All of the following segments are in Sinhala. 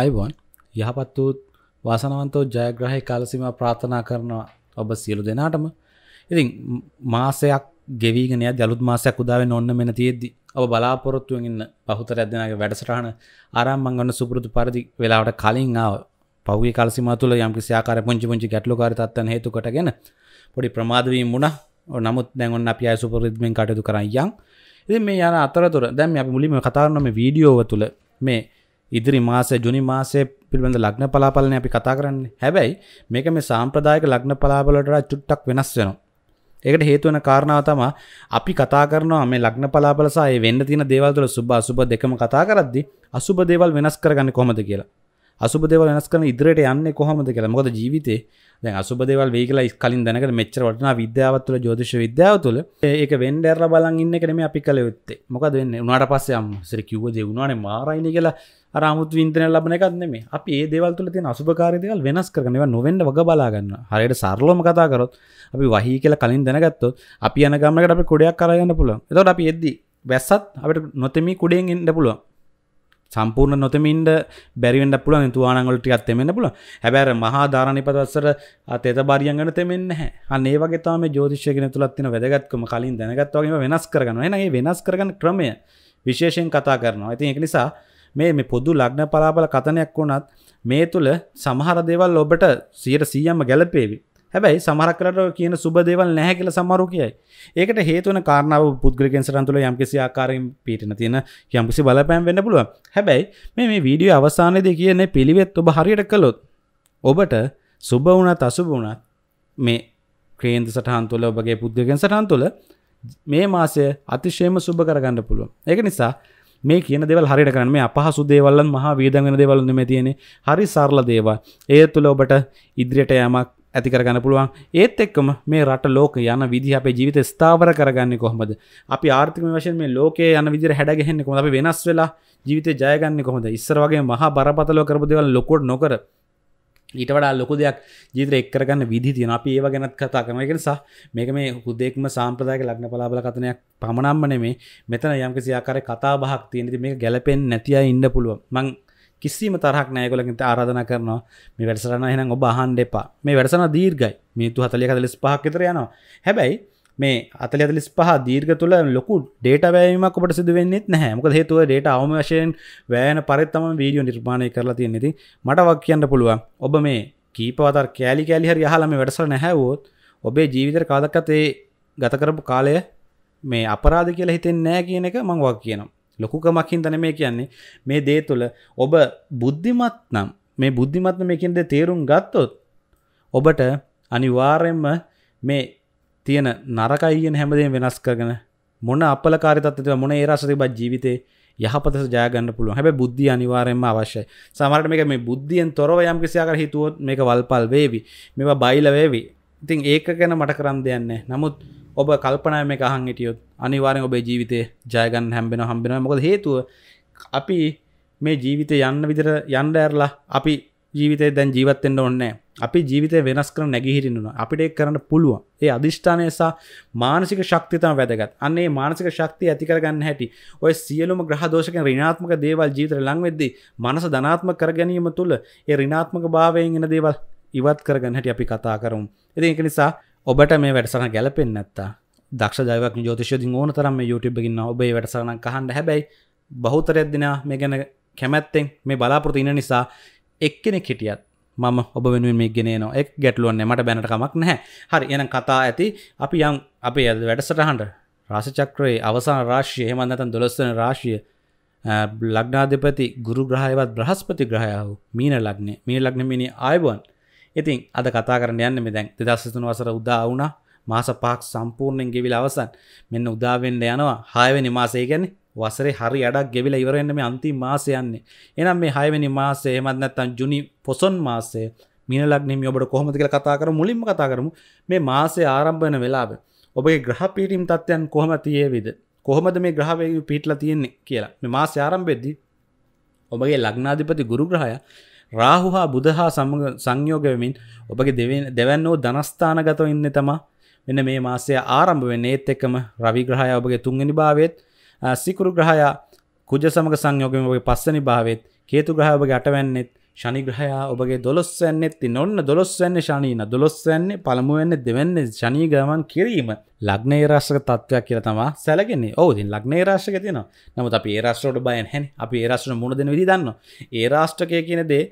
අයිබොන් යහපත් වූත් වාසනවන්තෝ ජයග්‍රහහි කාලසිම ප්‍රාථනා කරනවා ඔබ සියලු දෙනාටම ඉතින් මාසයක් ගෙවීගෙන ජලුත් මාසයක් උදාවෙන් ඔන්න මෙන තියෙද්දි ඔබ බලාපොරොත්තුවෙන් ඉන්න බහුතර ඇදෙනගේ වැඩසටහන ආරම් මංගන්න සුපුරුදු පරිදි වෙලාවට කලින් ආව පහුගේ කාලසිම තුළ යම් කිසියාකාර පුංචි පුංචි ගැටලුකාරී තත්ත්වයන් හේතු කොටගෙන පොඩි ප්‍රමාදවීම් වුණා නමුත් දැන් ඔන්න අපි අය සුපරිද්මෙන් කටයුතු කරන් යන් ඉතින් මේ යන අතරතුර දැන් අපි මුලින්ම කතා කරන මේ වීඩියෝව තුළ මේ ඉදිරි මාසය ජුනි මාසය පිළිබඳ ලග්න පලාපලන අපි කතා කරන්නේ හැබැයි මේක මේ සාම්ප්‍රදායක ලග්න පලාපලට චුට්ටක් වෙනස් වෙනවා. ඒකට හේතුවන කාරණාව තම අපි කතා කරනවා මේ ලග්න පලාපලසා ඒ වෙන්න තියෙන දේවල් තුළ සුබ අසුබ දෙකම කතා කරද්දි අසුබ දේවල් වෙනස් කරගන්නේ කොහොමද කියලා. අසුබ දේවල් වෙනස් කරන ඉදිරියට යන්නේ කොහොමද කියලා. මොකද ජීවිතේ දැන් අසුබ දේවල් වෙයි කියලා කලින් දැනගෙන මෙච්චර වටිනා විද්‍යාවත් තුළ ජ්‍යොතිෂ විද්‍යාව තුළ ඒක වෙන්න ඇරලා බලන් ඉන්න එක නෙමෙයි අපි කළ යුත්තේ. මොකද වෙන්නේ? උනාට පස්සේ අම් සිර කිව්ව දේ උනානේ මාරයිනේ කියලා රමුත් වින්තන ලබන එකක්නෙම අප ඒ දෙවල්තුල තින අසුභකාරදකල් වෙනස් කරනව නොවෙන්ඩ වග බලාගන්න හරියට සරලෝම කතාකරොත් අපි වහි කියල කලින් දැනගත්තු අපි යන ගමකට අප කොඩයක් කරගන්න පුල එතට අපි එද්දි වැස්සත් අපට නොතෙමි කුඩෙන් ඉන්න පුළුව සම්පූර්ණ නොතමින්ට බැරිවෙන්ඩ පුල තුවානගොලට අත්තෙමෙන පුල හැබැර මහා ධාරණය පදවස්සර අතේත බරියන්ගන තෙමෙන්න අනේ වගේතම ජෝතිෂයගෙන තුළත්තින වැදගත්කම කලින් දැනගත්වගේම වෙනස් කරගන්න එනගේ වෙනස් කරගන්න ක්‍රමය විශේෂයෙන් කතා කරනවා ඇති එක නිසා මේ මේ පොදු ලග්න පලාපල කතනයක් වුණත් මේ තුළ සමහර දේවල් ඔබට සියට සීයම්ම ගැලපේවි හැබැයි සමරක්ලට කියන සුබදේවල් නැහැ කියල සමරු කියයි ඒකට හේතුවන කාරණාව පුද්ගලිකෙන් සරන්තුළ යම්කිසි ආකාරයෙන් පිටින තියෙන යම්කිසි බලපෑම් වෙන්න පුළුව හැබැයි මේ මේ වීඩියෝ අවසානයද කියන්නේ පිළිවෙත් ඔබ හරියට කළොත් ඔබට සුබ වුණත් අසුබ වුණත් මේ ක්‍රේන්ද සටහන් තුළ ඔබගේ පුද්ගලගෙන් සටහන් තුළ මේ මාසය අතිශයම සුබ කරගන්න පුළුවන් ඒක නිසා මේ කියන දෙවල් හරිට කරන්න මේ අපහසු දේවල්ලන් මහා වීදගෙන දෙවල්න්න මේ තියෙන හරි සරල දේවල් ඒ තුළ ඔබට ඉදිරියට යමක් ඇති කරගන්න පුළුවන් ඒත් එක්කම මේ රට ලෝක යන විදි අපේ ජීවිත ස්ථාවර කරගන්න කොහොමද අපි ආර්ථික වශයෙන් මේ ලෝකයේ යන විදිර හැඩගහෙන්නේ කොහොමද අපි වෙනස් වෙලා ජීවිතය ජයගන්නේ කොහොමද ඉස්සර වගේ මහා බරපතල කරපු දේවල් ලොකුවට නොකර ඊට වඩා ලොකු දෙයක් ජීතර එක්කරගන්න විදි තියෙන අපි ඒව ගැනත් කතා කරන එකනිසා මේක මේ හුදෙක්ම සාම්ප්‍රදායක ලක්න පලාබල කතනයක් පමණම්ම නෙමේ මෙතන යම්කිසි ආකාර කතා බහක් තියෙනෙති මේ ගැලපෙන් නැතියි ඉන්න පුළුව මං කිසිම තරහක් නෑකොලින්ට ආරාධන කරනවා මේ වැඩසරන්න හෙන ඔබ අහන්ඩ එපා මේ වැඩසන දීර්ගයි මේ තු හතලිය කදලස් පහක් ෙතර යනවා හැබැයි මේ අතල ඇතලිස් පහ දීර්ග තුළ ලොකු ඩේට බෑමක් ඔට සිදුවෙන්නෙත් නැහැ මොක හේතුව ඩේට අවම වශයෙන් වෑන පරිත්තම වීඩියෝ නිර්මාණය කරලා තියෙනෙති මට වක් කියන්න පුළුවන් ඔබ මේ කීපවතර කෑලි කෑලි හරි යාලම වැඩසර නැහැවෝත් ඔබේ ජීවිතර කාදක්කතේ ගතකරපු කාලය මේ අපරාධ කියලා හිතෙන් නෑ කියන එක මං වක් කියනම් ලොකුකමක්හින් තන මේ කියන්නේ මේ දේ තුළ ඔබ බුද්ධිමත් නම් මේ බුද්ධිමත්න මේකින්ද තේරුම් ගත්තොත් ඔබට අනිවාරෙන්ම මේ තියෙන නරකයි කියන හැමදේම වෙනස් කරගෙන මොන අපලකාරිතත්වයට මොන ඒ රස තිබත් ජීවිතේ යහපත ජයගන්න පුළුවන් හැබැයි බුද්ධිය අනිවාර්යෙන්ම අවශ්‍යයි. සමහරට මේක මේ බුද්ධියෙන් තොරව යම් කිසියාකට හිතුවොත් මේක වල්පල් වේවි. මේවා බයිල වේවි. ඉතින් ඒක ගැන මට කරන්න දෙයක් නැහැ. නමුත් ඔබ කල්පනා මේක අහන් හිටියොත් අනිවාර්යෙන් ඔබේ ජීවිතේ ජය ගන්න හම්බෙනවා හම්බෙනවා. මොකද හේතුව අපි මේ ජීවිතේ යන්න විදිහට යන්න ඇරලා අපි ජීවිතය දැන් ජීවත්තෙන්ට ඔන්නෑ අපි ජීවිතය වෙනස් කර නැගිහිරන්නවා අපිට එක් කරන්න පුළුවන් ඒ අධිෂ්ඨානයසා මානසික ශක්තිතම වැදගත් අන්නේ මානසික ශක්තිය ඇතිකරගන්න හැටි ඔය සියලුම ග්‍රහදෝෂකෙන් රිනාත්මක දේවල් ජීවිතර ලංවෙද්දී මනස ධනාත්ම කර ගැනීම තුළ ඒ රිනාත්මක භාවයෙන් එන දේවල් ඉවත් කරගන්න හැටි අපි කතා කරමු ඉතින් එක නිසා ඔබට මේ වැඩසන ගැලපෙන් නැත්තා දක්ෂ දයවක් ජෝතිෂයදි ඕන තරම් යුටබගන්න ඔබේ වැඩසරන කහන්ඩ හැබැයි බහුතරයක් දෙනා මේ ගැන කැමැත්තෙන් මේ බලාපොරති ඉන්න නිසා එක්කෙනෙක් හිටියත් මම ඔබ වෙනුවෙන් මේ ගෙන නවා එක් ගැටලුවන්න මට බැනටකමක් නැහැ හරි එන කතා ඇති අපි යම් අපේ ඇද වැඩසටහන්ට රාසචක්‍රයේ අවසාන රාශ්‍යය හෙමන්නතන් දොළස්වන රාශිය ලග්නාධපති ගුරු ග්‍රහයවත් බ්‍රහස්පති ග්‍රහයාව මීන ලක්නේ මේ ලක්න මිනි අයිබන් ඉතින් අද කතා කරන්න යන්න මෙ දැන් දෙදස්සතුන වසර උදා වුණා මාස පහක් සම්පූර්ණයෙන් ගෙවිල අවසන් මෙන්න උදාවෙන්ඩ යනවා හයවැනි මාසය ගැන වසරේ හරි අඩක් ගෙවිලා ඉවරෙන්න මේ අන්තිම මාසය යන්නේ. එහෙනම් මේ 6 වෙනි මාසය එහෙමත් නැත්නම් ජුනි පොසොන් මාසය මීන ලග්නෙමි ඔබට කොහොමද කියලා කතා කරමු මුලින්ම කතා කරමු. මේ මාසය ආරම්භ වෙන වෙලාව ඔබගේ ග්‍රහ පීඩීම් තත්ත්වයන් කොහොම තියේවිද? කොහොමද මේ ග්‍රහ වේගය පීඩලා තියෙන්නේ කියලා. මේ මාසය ආරම්භෙද්දී ඔබගේ ලග්නාධිපති ගුරු ග්‍රහයා රාහු හා බුධ හා සමග සංයෝග වෙමින් ඔබගේ දෙවන්නෝ ධනස්ථානගතව ඉන්න තමා මෙන්න මේ මාසය ආරම්භ වෙන්නේ ඒත් එක්කම රවි ග්‍රහය ඔබගේ තුන්වෙනි භාවයේත් සිකුරු ග්‍රහයා කුජ සමග සංයෝගම ඔබගේ පස්සනි භාවත් කේතු ග්‍රහ ඔබගේ අටවැන්නෙත් ශනි ග්‍රහයා ඔබගේ දොස්සැන්න ඇති ඔන්න දොස්සැන්න ශනීන දොස්සැන්නේ පළමුුවන්න දෙවන්න ශනී ගමන් කිරීම ලක්නේ රශ්ක තත්වයක් කියර තමා සැලගෙන ඕදි ලක්නේ රශ්ක තියන නමුත් අප ඒ රස්ටෝට බයන් හැන් අපි ඒ රස්ට මුණදන විදි දන්න ඒ රාෂ්ටකය කියනදේ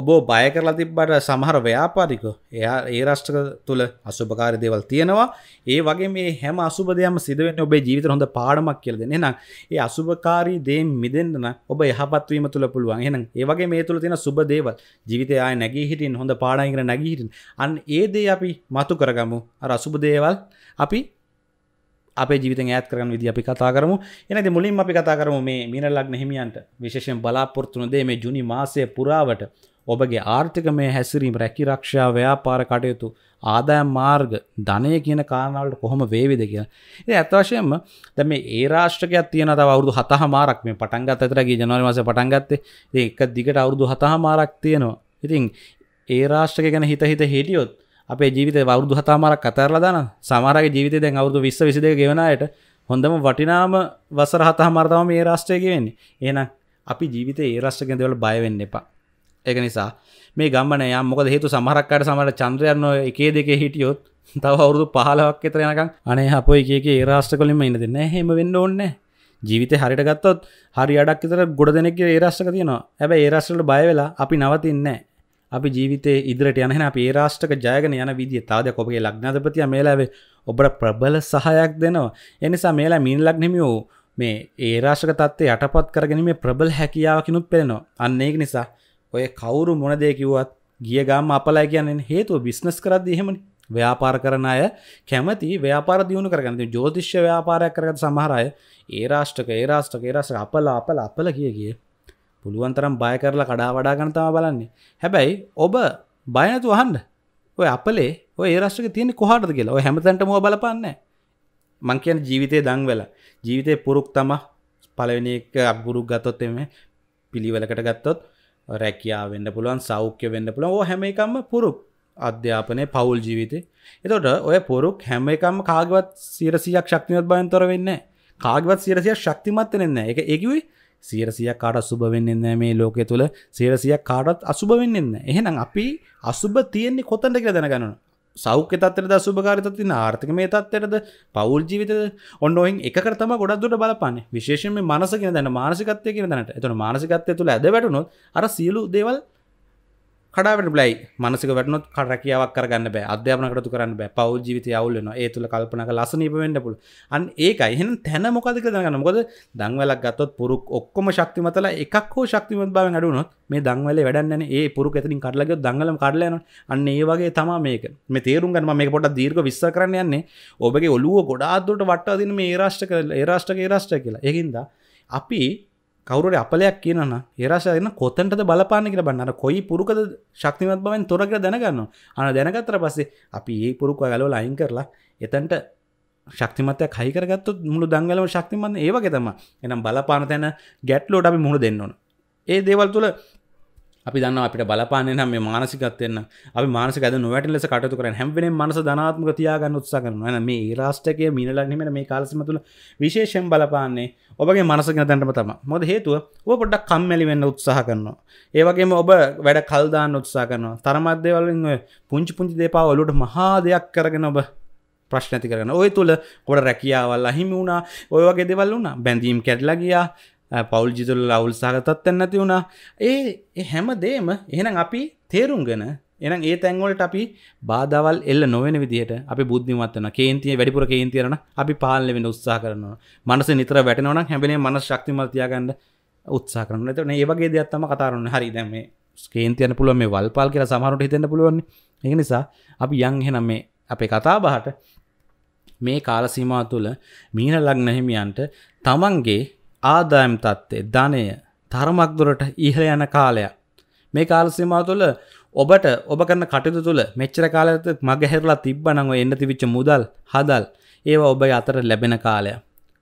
ඔබෝ බය කරලා තිබ්බට සමහර ව්‍යාපාරික එයා ඒ රාෂ්ට්‍ර තුළ අසුභකාරී දේවල් තියෙනවා ඒ වගේ මේ හැම අසුබ දෙයක්ම සිදු වෙන්නේ ඔබේ ජීවිතේ හොඳ පාඩමක් කියලා දෙන. එහෙනම් ඒ අසුභකාරී දේෙන් මිදෙන්න නම් ඔබ යහපත් වීම තුළ පුළුවන්. එහෙනම් ඒ වගේ මේ තුළ තියෙන සුබ දේවල් ජීවිතේ ආයේ නැගී හිටින්න හොඳ පාඩම් ඉගෙන නැගී හිටින්න. අන්න ඒ දේ අපි මතු කරගමු. අර අසුබ දේවල් අපි අපේ ජීවිත ඇත් කරන විදි අපි කතා කරමු එනති මුලින් අපි කතා කරමු මේ මීන ලක්න හිමියන්ට විශේෂෙන් බලාපොරත්තුන දේ මේ ජුනි මාසය පුරාවට ඔබගේ ආර්ථිකමය හැසිරීම රැකිරක්ෂා ව්‍යාපාර කටයුතු ආදායම් මාර්ග ධනය කියන කාරණාවලට කොහොම වේවිද කියලා. ඉතින් අත් වශයෙන්ම දැන් මේ ඒ රාෂ්ට්‍රකයක් තියෙනවා තව අවුරුදු 7 මාරක් මේ පටන් ගත්ත අතර ගිය ජනවාරි මාසේ පටන් ගත්තේ. ඉතින් එක දිගට අවුරුදු 7 මාරක් තියෙනවා. ඉතින් ඒ රාෂ්ට්‍රක ගැන හිත හිත හිටියොත් අපේ ජීවිතේ අවුරුදු 7 මාරක් අතහැරලා දාන සමහරගේ ජීවිතේ දැන් අවුරුදු 20 22 ගෙවන අයට හොඳම වටිනාම වසර 7 මාර තමයි මේ රාෂ්ට්‍රය ගෙවෙන්නේ. එහෙනම් අපි ජීවිතේ ඒ රාෂ්ට්‍රකෙන් දේවල් බය වෙන්න එපා. එක නිසා මේ ගම්බන යම් මොකද හේතු සමහරක්කට සමට චන්ද්‍රයන්න එකේ දෙකේ හිටියොත් තව අවුරුදු පහලවක් එතර යනකම් අනේ හපෝ එක ඒරාෂ්ට කොලින්ම ඉන්න දෙන්න හෙම වෙන්න ඕන්න ජීවිත හරිට ගත්තොත් හරි අඩක් තර ගොඩ දෙනෙක් ඒරාෂ්ක තියනවා ඇැබ ඒරාශ්‍රට බයවෙලා අපි නවතින්න අපි ජීවිතේ ඉදිරට යනහ අප ඒරාෂ්ටක ජයගන යන විදිිය තාද කොපගේ ලක්්නාධපතිය මේලාවේ ඔබට ප්‍රබල සහයක් දෙනවා එනිසා මේලා මින් ලක්නෙමියෝ මේ ඒරාශක තත්වේ යටපත් කරගැනීමේ ප්‍රබල හැකියාවකිනුත් පෙනෙනවා අන්නේ නිසා ඔය කවුරු මොනදේ කිව්වත් ගිය ගාම අපලයි කියන්නේ හේතුව බිස්නස් කරද්දි එහෙමනේ ව්‍යාපාර කරන අය කැමති ව්‍යාපාර දියුණු කරගන්න ජෝතිෂ්‍ය ව්‍යාපාරයක් කරගත සමහර අය ඒ රාෂ්ටක ඒ රාෂ්ටක ඒ රාෂ්ටක අපල අපල අපල කිය කිය පුළුවන් තරම් බය කරලා කඩා වඩා ගන්න තමයි බලන්නේ. හැබැයි ඔබ බය නැතුව අහන්න. ඔය අපලේ ඔය ඒ රාෂ්ටක තියෙන්නේ කොහාටද කියලා. ඔය හැමතැනටම ඔය බලපන්නේ නැහැ. මං කියන්නේ ජීවිතේ දන් වෙලා. ජීවිතේ පුරුක් තම පළවෙනි එක අගුරු ගත්තොත් එමේ පිළිවෙලකට ගත්තොත් රැකයා වෙන්න පුළුවන් සෞඛ්‍ය වෙන්න පුළුව ඕ හැම එකම්ම පුරුක් අධ්‍යාපනය පවුල් ජීවිතය එතොට ඔය පොරුක් හැම එකම් කාගවත් සීරසියක් ශක්තිමත් බයන්තොර වෙන්න කාගවත් සීරසිය ශක්තිමත්ත නෙන්න එක එකවයි සීරසියක් කාඩ සුභ වෙන්නන්න මේ ලෝකය තුළ සීරසියක් කාඩත් අසුභ වෙන්නන්න එහෙනම් අපි අසුභ තියෙන්නේ කොතන්ට කියලා දැනගන්නවා සෞඛ්‍ය තත්වයට සුභකාරිතති ආර්ථික මේ තත්වයටද පවල් ජීවිත ඔන්නොයින් එකරතම ගොඩක්දුට බලපන්න විශේෂම මනසක දැන මානසිකත්ය කියෙන දැනට එතුන මානසිකත්ය තුළ ඇද වැටනොත් අර සියලු දේවල් කඩාවට බලයි මනසික වැටනොත් කරකියාවක් කරගන්න බෑ අධ්‍යාපන කටතු කරන්න බෑ පව් ජීවිත අවුලන ඒ තුළ කල්පනක ලසනීප වෙන්න පුළ අන් ඒක එහෙන තැන මොකදක දගන්න මොකද දංවලක් ගත්තොත් පුරුක් ඔක්කොම ශක්තිමතල එකක් හෝ ශක්තිමත් බව අඩුනොත් මේ දංවල වැඩන්න ඒ පුරු ඇතිින් කරලග දංගලම් කරලයන අන්න ඒ වගේ තමා මේක මේ තේරුම්ගන්න මේ පොට දීර්ග විස්ස කරන්න යන්නේ ඔබගේ ඔලුව ගොඩාදුට වට්ටාදින මේ ඒරාෂ්ට කල ඒරාෂ්ටක ඒරාෂ්ට කියලා එකින්ද අපි කවරුට අපලයක් කියන්න ඒරශයන කොතන්ට බලපාන්න කියර බන්නර කොයි පුරුකද ශක්තිමත් බවෙන් තොරකර දැනගන්න අන දැනගත්තර පස්සේ අපි ඒ පුරුක්ව ගලෝ ලයින් කරලා එතන්ට ශක්තිමතයක් හයිකරගත්තු මුළු දංගලම ශක්තිමන් ඒවගේ තම එනම් බලපාන තැන ගැට්ලෝට අපි මුහුණ දෙන්නවන ඒ දේවල් තුළ අපි දන්න අපිට බලපාන්නේ නම් මේ මානසිකත්වය නම් අපි මානසික අද නොවැටෙන ලෙස කටයුතු කරන්නේ හැම වෙලේම මනස ධනාත්මක තියාගන්න උත්සාහ කරනවා නේද මේ රාෂ්ට්‍රකයේ මිනලා නිමෙන මේ කාලසීම තුළ විශේෂයෙන් බලපාන්නේ ඔබගේ මනස ගැන දැනටම තමයි මොකද හේතුව ඔබ පොඩ්ඩක් කම්මැලි වෙන්න උත්සාහ කරනවා ඒ වගේම ඔබ වැඩ කල් දාන්න උත්සාහ කරනවා තරමත් දේවල් වලින් ඔය පුංචි පුංචි දේපාව ඔලුවට මහා දෙයක් කරගෙන ඔබ ප්‍රශ්න ඇති කරන ඔය තුළ ගොඩ රැකියාවල් අහිමි වුණා ඔය වගේ දෙවල් වුණා බැඳීම් කැඩලා ගියා පවුල් ජිතුල ලවුල් සහගතත් නැති වුණා ඒ හැම දේම එහෙනම් අපි තේරුම් ගෙන එනම් ඒ තැන්වලට අපි බාධවල් එල්ල නොවෙන විදිහට අපි බුද්ධිමත්වන කේන්තිය වැඩිපුර කේන්තිරන අපි පාලන වෙන උත්සා කරනවා මනස නිතර වැටනවන හැබෙන මන ශක්තිමතියාගන්න උත්සා කරන තන ඒවගේ දෙයක්ත්තම කතාරන්න හරි දැම ස්කේන්තියන පුළුව මේ වල්පල් කියලා සමහරට හිතෙන්න්න පුළුවන් ඒ නිසා අපි යං හෙනම් මේ අපේ කතා බහට මේ කාලසීමා තුළ මීන ලක් නැහිමියන්ට තමන්ගේ ආදායම් තත්ත්වේ ධනය තරමක් දුරට ඉහළ යන කාලයක් මේ කාලසිමා තුළ ඔබට ඔබ කරන කටයුතු තුළ මෙච්චර කාලයත් මගහැරලා තිබ්බනං ඔය එන්න තිබිච්ච මුදල් හදල් ඒවා ඔබ අතර ලැබෙන කාලයක්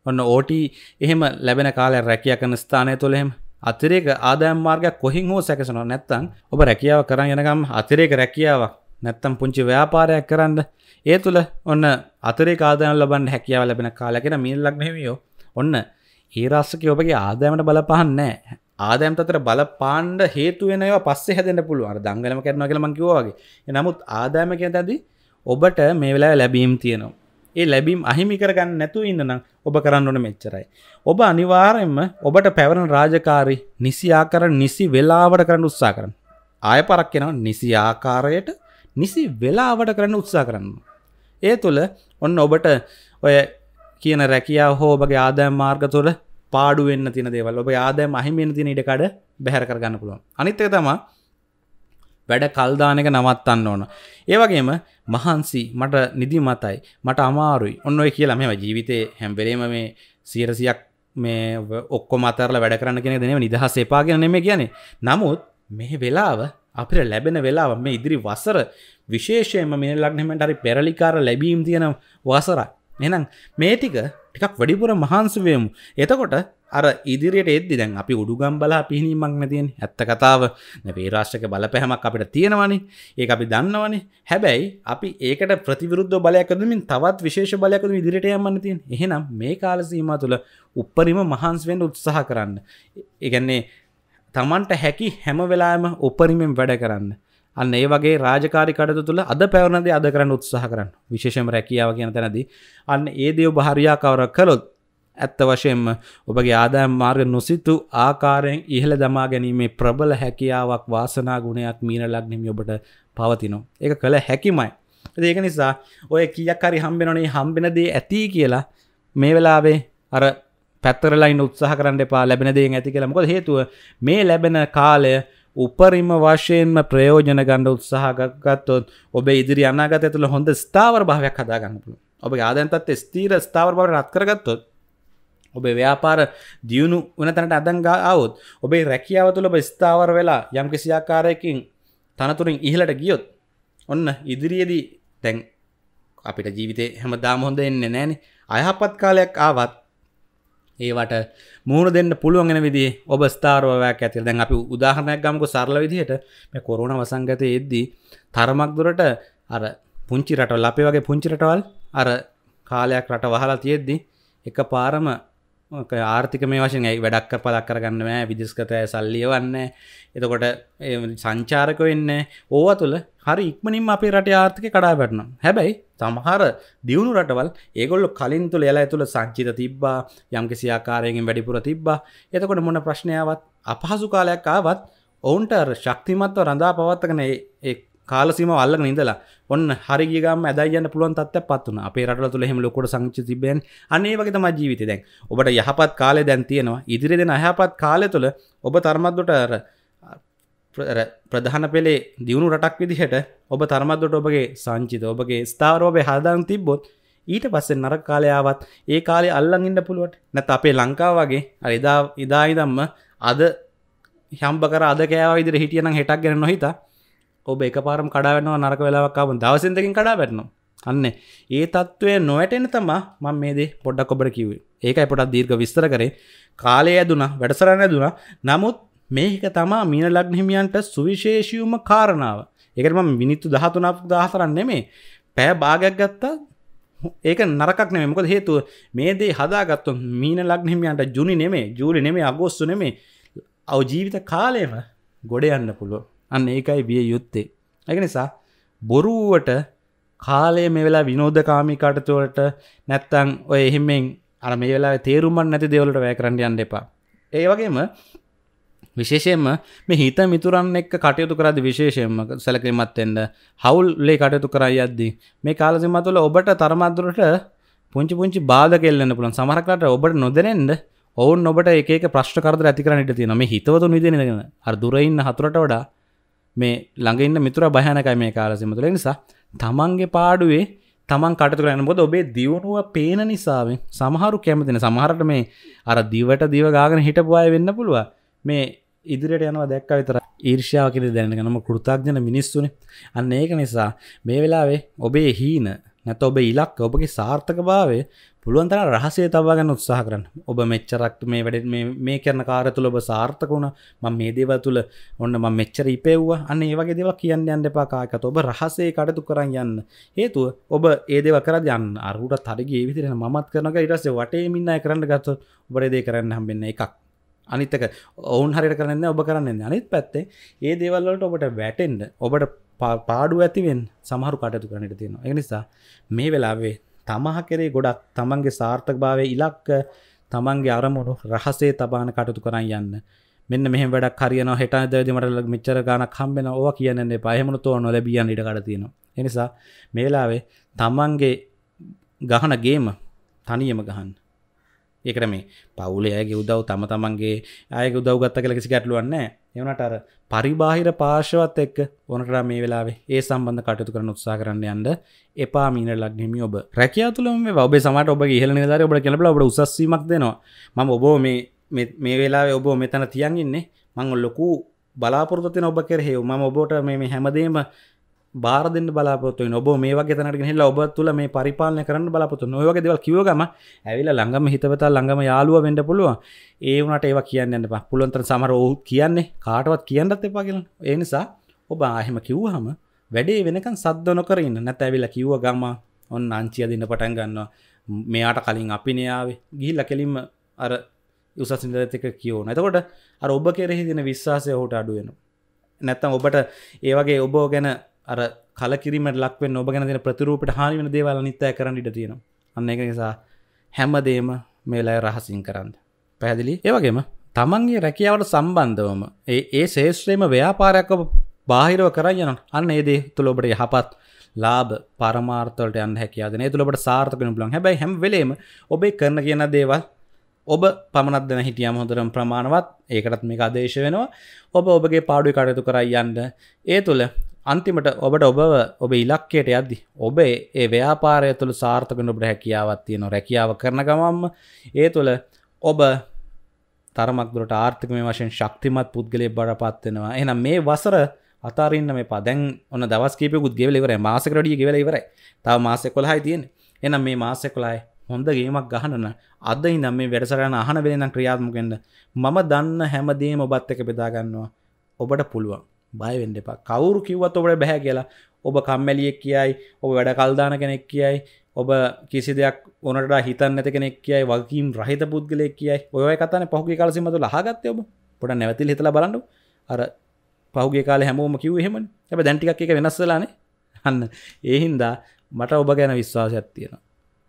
ඔන්න ඕට එහෙම ලැබෙන කාලය රැකිය කරන ස්ථානය තුළෙම අතිරේක ආදායම් මාර්ගයක් කොහින් හෝ සැකසනවා නැත්තං ඔබ රැකියාව කරන්න යනකම් අතිරේක රැකියාවක් නැත්තම් පුංචි ව්‍යාපාරයක් කරන්න ඒ තුළ ඔන්න අතරේ ආදායම් ලබන්න හැකියාව ලැබෙන කාලකෙන මිල් ලක්නහිමියෝ ඔන්න ඒ රස්සක ඔබගේ ආදෑමට බලපහන්නෑ ආදෑම් අතර බලපාණ්ඩ හේතුවෙනවා පස්සේ හැදෙන පුළුවන් දංගලම කරන කළමංකිවවාගේ නමුත් ආදෑම කිය තැදි ඔබට මේ වෙලා ලැබීම් තියෙනවා ඒ ලැබීම් අහිමි කරගන්න නැතු ඉන්නනම් ඔබ කරන්න ඕන මෙච්චරයි ඔබ අනිවාරයෙන්ම ඔබට පැවරන රාජකාරි නිසියාකර නිසි වෙලාවට කරන්න උත්සා කරන්න ආය පරක් කෙනවා නිසි ආකාරයට නිසි වෙලාවට කරන්න උත්සා කරන්න ඒ තුළ ඔන්න ඔබට ඔය කියන රැකියාව හෝබගේ ආදෑම් මාර්ග තුළ පාඩුවෙන්න්න තින දේවල් ඔබ ආදෑම් අහිමෙන් තින ඉඩකඩ බැහැර කරගන්න පුළුවන් අනිත්තක තමා වැඩ කල්දානක නවත්තන්න ඕන. ඒවගේම මහන්සි මට නිදි මතයි මට අමාරුයි ඔන්න ඔය කියලා මෙම ජීවිතය හැම්බෙරේම මේ සීරසියක් මේ ඔක්කො මතරල වැඩ කරන්න කෙන දෙනම නිදහස් එපාගෙන නෙම ගැන නමුත් මෙහ වෙලාව අපිට ලැබෙන වෙලාව මේ ඉදිරි වසර විශේෂයම මේ ලක්නෙමට හරි පෙරලිකාර ලැබීම් තියෙන වසරක් එනම් මේ ටික ටිකක් වැඩිපුර මහන්සුවයමු එතකොට අර ඉදිරියට එද්දි දැන් අපි උඩුගම් බලා පිහිනීමක් නැතියෙන් ඇත්ත කතාව වේරාශ්ටක බලපැහැමක් අපිට තියෙනවනි ඒ අපි දන්නවනි හැබැයි අපි ඒකට ප්‍රතිවිරුද්ධ බලයකදමින් තවත් විශේෂ බලයකද ඉදිරිට යන්න තියෙන් එහෙනම් මේ කාලසීම තුළ උපරිම මහන්සුවෙන් උත්සාහ කරන්න ඒගැන්නේ තමන්ට හැකි හැම වෙලාම උපරිමෙන් වැඩ කරන්න අන්න ඒ වගේ රාජකාරි කටතු තුළ අද පැවනද අද කරන්න උත්සාහ කරන්න විශේෂම රැකියාව කියන තැනද අන්න ඒ දේව භාරයා කවර කළොත් ඇත්ත වශයෙන්ම ඔබගේ ආදායම් මාර්ග නොසිතු ආකාරයෙන් ඉහළ දමා ගැනීමේ ප්‍රබල හැකියාවක් වාසනා ගුණයක් මීන ලග්නිමි ඔබට පවතිනෝ ඒක කළ හැකිමයි ඒක නිසා ඔය කියක් හරි හම්බෙනනේ හම්බෙනදේ ඇති කියලා මේ වෙලාවේ අර පැත්තරලයින් උත්සාහ කරන්න එපා ලැබෙන දේ ඇති කියලා මොකද හේතුව මේ ලැබෙන කාලය උපරිම වශයෙන්ම ප්‍රයෝජන ගණ්ඩ උත්සාහගත්තොත් ඔබ ඉදිරි අනාගත තුළ හොඳ ස්ථාවර භාවයක් හදාගන්නපුළ ඔබ ආදන්තත් ස්තීර ස්ථාවර බව රත්කරගත්තොත් ඔබේ ව්‍යාපාර දියුණු වන තැනට අදංගා අවුත් ඔබේ රැකියාව තුළ ඔබ ස්ථාවර වෙලා යම් කිසියාකාරයකින් තනතුරින් ඉහලට ගියොත් ඔන්න ඉදිරියේදී දැන් අපිට ජීවිතේ හැම දාම හොඳ එන්නේ නෑනේ අයහපත් කාලයක් ආවත් ඒවට මුහුණ දෙන්න පුළුවන්ගෙන විදි ඔබ ස්ථාරෝවයක් ඇතිල් දැන් අපි උදාහරණයක් ගමක සරල විදිහට මේ කොරුණ වසංගත එද්දී තරමක් දුරට අර පුංචි රටවල් අපේ වගේ පුංචි රටවල් අර කාලයක් රට වහලා තියෙද්දි එක පාරම ආර්ථික මේ වශයෙන් ඇයි වැඩක් පලක් කරගන්න ෑ විදිස්කතය සල්ලිය වන්න එතකොට සංචාරක වෙන්න ඕව තුළ හරි ඉක්මනින් අපි රට ආර්ථික කඩා පැටනම් හැබැයි තමහර දියුණු රටවල් ඒගොල්ල කලින් තුළ එලා ඇතුළ සංචිත තිබ්බා යම්කි සියාකාරයෙන් වැඩිපුර තිබ්බා එතකොට මොන ප්‍රශ්නයාවත් අපහසු කාලයක් ආවත් ඔවුන්ට ශක්තිමත්ව රඳා පවත්තකන ඒ කාලසිම අල්ලක නිදලා ඔන්න හරිගම ඇදයන්න පුළුවන් තත්ත පත්වන අපේ රටල තුළ හෙම ලොකොට සංචි තිබෙන් අනේ වගේ තම ජීවිත දැන් ඔබට යහපත් කාලය දැන් තියෙනවා ඉදිරි දෙෙන අයහපත් කාලය තුළ ඔබ තර්මත්දොට ප්‍රධාන පෙළේ දියුණු රටක් විදිහට ඔබ තර්මත්දොට ඔබගේ සංචිත ඔබගේ ස්ථාරෝපය හදාන් තිබ්බොත් ඊට පස්සෙන් නරක් කාලයාවත් ඒ කාලේ අල්ලන් ඉන්න පුළුවට නැත අපේ ලංකා වගේ අරිදා ඉදායිදම්ම අද හම්බ කර අද කෑවා ඉදිරි හිටියනම් හෙටක් ගැන නොහිතා ඔබ එක පාරම් කඩාවන්නවා නරක වෙලාවක්කාම දවසන්දකින් කඩා වැටනවා අන්න ඒ තත්ත්වය නොවැටෙන තමා මං මේදේ පොඩ්ඩක් ඔබට කිවේ ඒකයි පොඩක් දීර්ග විස්තර කරේ කාලය ඇදුන වැඩසරන්න ඇදුන නමුත් මේක තමා මීන ලග්නහිමියන්ට සුවිශේෂියුම කාරණාව ඒකට ම මිනිත්තු දහතුනක් දහසරන්න නෙමේ පෑ භාගයක් ගත්තා ඒක නරකක් නෙමේ මොකද හේතුව මේ දේ හදාගත්තු මීන ලග්නහිමියන්ට ජුනි නෙමේ ජූලි නෙමේ අගෝස්තු නෙමේ අව ජීවිත කාලයම ගොඩ යන්න පුළුව අන්න ඒකයි විය යුත්තේ ඇක නිසා බොරුවට කාලය මේ වෙලා විනෝධකාමී කටතුවලට නැත්තං ඔය එහෙමෙන් අර මේ වෙලා තේරුමන් නැති දෙවලට වැය කරන්න යන්න එපා ඒ වගේම විශේෂයෙන්ම මේ හිත මිතුරන් එක්ක කටයුතු කරද විශේෂයෙන්ම සැලකිලිමත් වෙන්න හවුල්ලේ කටයුතු කරා යද්දී මේ කාල සීමා තුළ ඔබට තරමද්දුරට පුංචි පුංචි බාධක එල්ලන්න පුළුවන් සමහරක් රට ඔබට නොදැනෙන්න ඔවුන් ඔබට එක එක ප්‍රශ්න කරදර ඇති කරන්න ඉඩ තියෙනවා මේ හිතවතුන් විදිහේ නේද අර දුරින් හතරට වඩා මේ ළඟන්න මිතුර භයනකයි මේ කාලසිම තුළ නිසා තමන්ගේ පාඩුවේ තමන් කටතු කරන්න බොද ඔබේ දියුණුව පේන නිසාවෙන් සමහරු කැමතින සමහරට මේ අර දිවට දිව ගාගෙන හිටපුවාය වෙන්න පුළුව මේ ඉදිරියට යනවා දැක්ක විතර ඊර්ෂාවකිද දැනගෙනම කෘතාක්ජන මිනිස්සුනේ අන්න ඒක නිසා මේ වෙලාවේ ඔබේ හීන නැත ඔබ ඉලක් ඔබගේ සාර්ථක භාවය පුළුවන්තර රහසේ තබාගන්න උත්සාහ කරන්න ඔබ මෙච්චරක් මේ වැඩ මේ කරන කාර තුළ ඔබ සාර්ථක වුණ ම මේ දේව තුළ ඔන්න ම මෙච්චර ඉපෙව්වා අන්න ඒවගේ දෙව කියන්න යන්න එපාකාකත ඔබ රහසේ කටතු කරන්න යන්න හේතුව ඔබ ඒදව කර යන්න අරුට තරගේ විතිරෙන මත් කරනක ඉටසේ වටේ මින්න කරන්න ගත්ත ඔබරදේ කරන්න හම්බෙන්න එකක් අනිත්තක ඔවුන් හරිට කරන්න ඔබ කරන්න අනිත් පැත්තේ ඒ දේවල්ලට ඔබට වැටෙන්ඩ ඔබට පාඩු ඇතිවෙන් සමහරු කටයුතු කරනට තියෙනවා එනිසා මේ වෙලාවේ තමහ කෙරේ ගොඩක් තමන්ගේ සාර්ථක භාවය ඉලක්ක තමන්ගේ අරමුණු රහසේ තබාන කටතු කරන්න යන්න මෙන්න මෙහ වැඩක් හරියන හට දදිමට මිචර ගන කම්බෙන ඕ කියන්න පහමුණ තෝ නොලැබියන් ඉට කරතියෙනවා එනිසා මේලාවේ තමන්ගේ ගහන ගේම තනියම ගහන්න ඒකට මේ පවුලයගේ උදව් තම තමන්ගේ අයක උදව් ගත්ත කලෙසි ගැටලුවන්නේ එවනට අර පරිබාහිර පාර්ශවත් එක්ක ඕනට මේ වෙලාවේ ඒ සම්බඳ කටයුතු කරන උත්සා කරන්න යන්ට එපා මීන ලක්නෙමි ඔබ රැකයා තුළම ඔබ සමට ඔබ ඉහල නිදාර ඔබට කෙලබල ඔබට උසස්වීමක් දෙනවා මම ඔබ මේ මේ වෙලාවේ ඔබ මෙතන තියන්ගන්නේ මං ඔල්ලොකු බලාපොරොත්තින ඔබ කෙරහෙව ම ඔබට මේ හැමදේම බාරදෙන් බලාපොතු ඔබ මේ වගේ තනට හෙල්ලා ඔබ තුළ මේ පරිපාලන කරන්න බලාපොතු නොවගේ දෙවල් කිවගම ඇවිල ළඟම හිතවතා ළඟම යාලුව වෙන්ඩ පුළුව ඒ වනට ඒවා කියන්න එපා පුළුවන්තර සමර ඔහුත් කියන්නේ කාටවත් කියන්නත් එපා කියලා ඒ නිසා ඔබ ආහෙම කිව්වහම වැඩේ වෙනකන් සද්ද නොකර ඉන්න නැත ඇවිල කිව්ව ගම ඔන්න අංචිය දෙන්න පටන් ගන්නවා මෙයාට කලින් අපි නයාවේ ගිහිල්ල කෙලින්ම අර උසස් සිදතක කියෝ නැතකොට අර ඔබ කෙරෙහි දෙන විශ්වාසය හෝට අඩුවෙන නැත්තම් ඔබට ඒවගේ ඔබෝ ගැන අර කලකිරීමට ලක්වෙන් ඔබ ගැන ප්‍රතිරූපට හානි වෙන දේවල් නිත්තය කරන්න ඉඩ තියෙන අන්න එක නිසා හැමදේම මේලය රහසින් කරන්න පැහැදිලි ඒවගේම තමන්ගේ රැකියාවට සම්බන්ධවම ඒ ඒ ශේෂත්‍රයම ව්‍යාපාරයක් බාහිරව කරන්න යන අන්න ඒදේ තුළොබට යහපත් ලාබ පරමාර්තවලට යන්න හැකියාදන තුළට සාර්ථකන පුලන් හැබයි හැම් වලේම ඔබේ කරන කියන දේවල් ඔබ පමණත්දන හිටියම් හොඳරම් ප්‍රමාණවත් ඒකටත් මේ අදේශ වෙනවා ඔබ ඔබගේ පාඩු කටයුතු කරයි යන්න ඒ තුළ අන්තිමට ඔබට ඔබ ඔබ ඉලක්කයට යද්දි ඔබේ ඒ ව්‍යාපාරය තුළ සාර්ථකන ඔබට හැකියාවත් තියෙන රැකියාව කරන ගමම්ම ඒ තුළ ඔබ තරමක්දුරට ආර්ථික මේ වශයෙන් ශක්තිමත් පුද්ගලය බඩ පත්වෙනවා එනම් මේ වසර අතාරන්න මේ පදැන් ඔන්න දවස් කීපයකුත් ගෙවලිවර මාසකරඩිය ගෙවලඉවරයි තව මාසෙ කොළහයි තියෙන එනම් මේ මාසෙ කොළයි හොඳගේමක් ගහනන අද නම් මේ වැඩසරන අහන වෙන ක්‍රියාත්මකෙන්ද මම දන්න හැමදේම ඔබත් එක බෙදාගන්නවා ඔබට පුළුවන් බයවෙන්න එපා කවුරු කිව්වත් ඔබට බැහැ කියලා ඔබ කම්මැලියෙක් කියයි ඔබ වැඩ කල්දාන කෙනෙක් කියයි ඔබ කිසි දෙයක් ඕනට හිතන් නැති කෙනෙක් කියයි වගේම් රහිත පුද්ගලෙක් කියයි ඔය කතන පහුගේ කාලසිමතු ලහගත්ත ඔබ පොට නැවතිල් හිතලා බලන්නු අර පහුගේ කාල හැමෝම කිව් හෙම ඇබ දැන්ටික් එක වෙනස්සලාන හන්න ඒහින්දා මට ඔබ ගැන විශ්වාසයක් තියෙන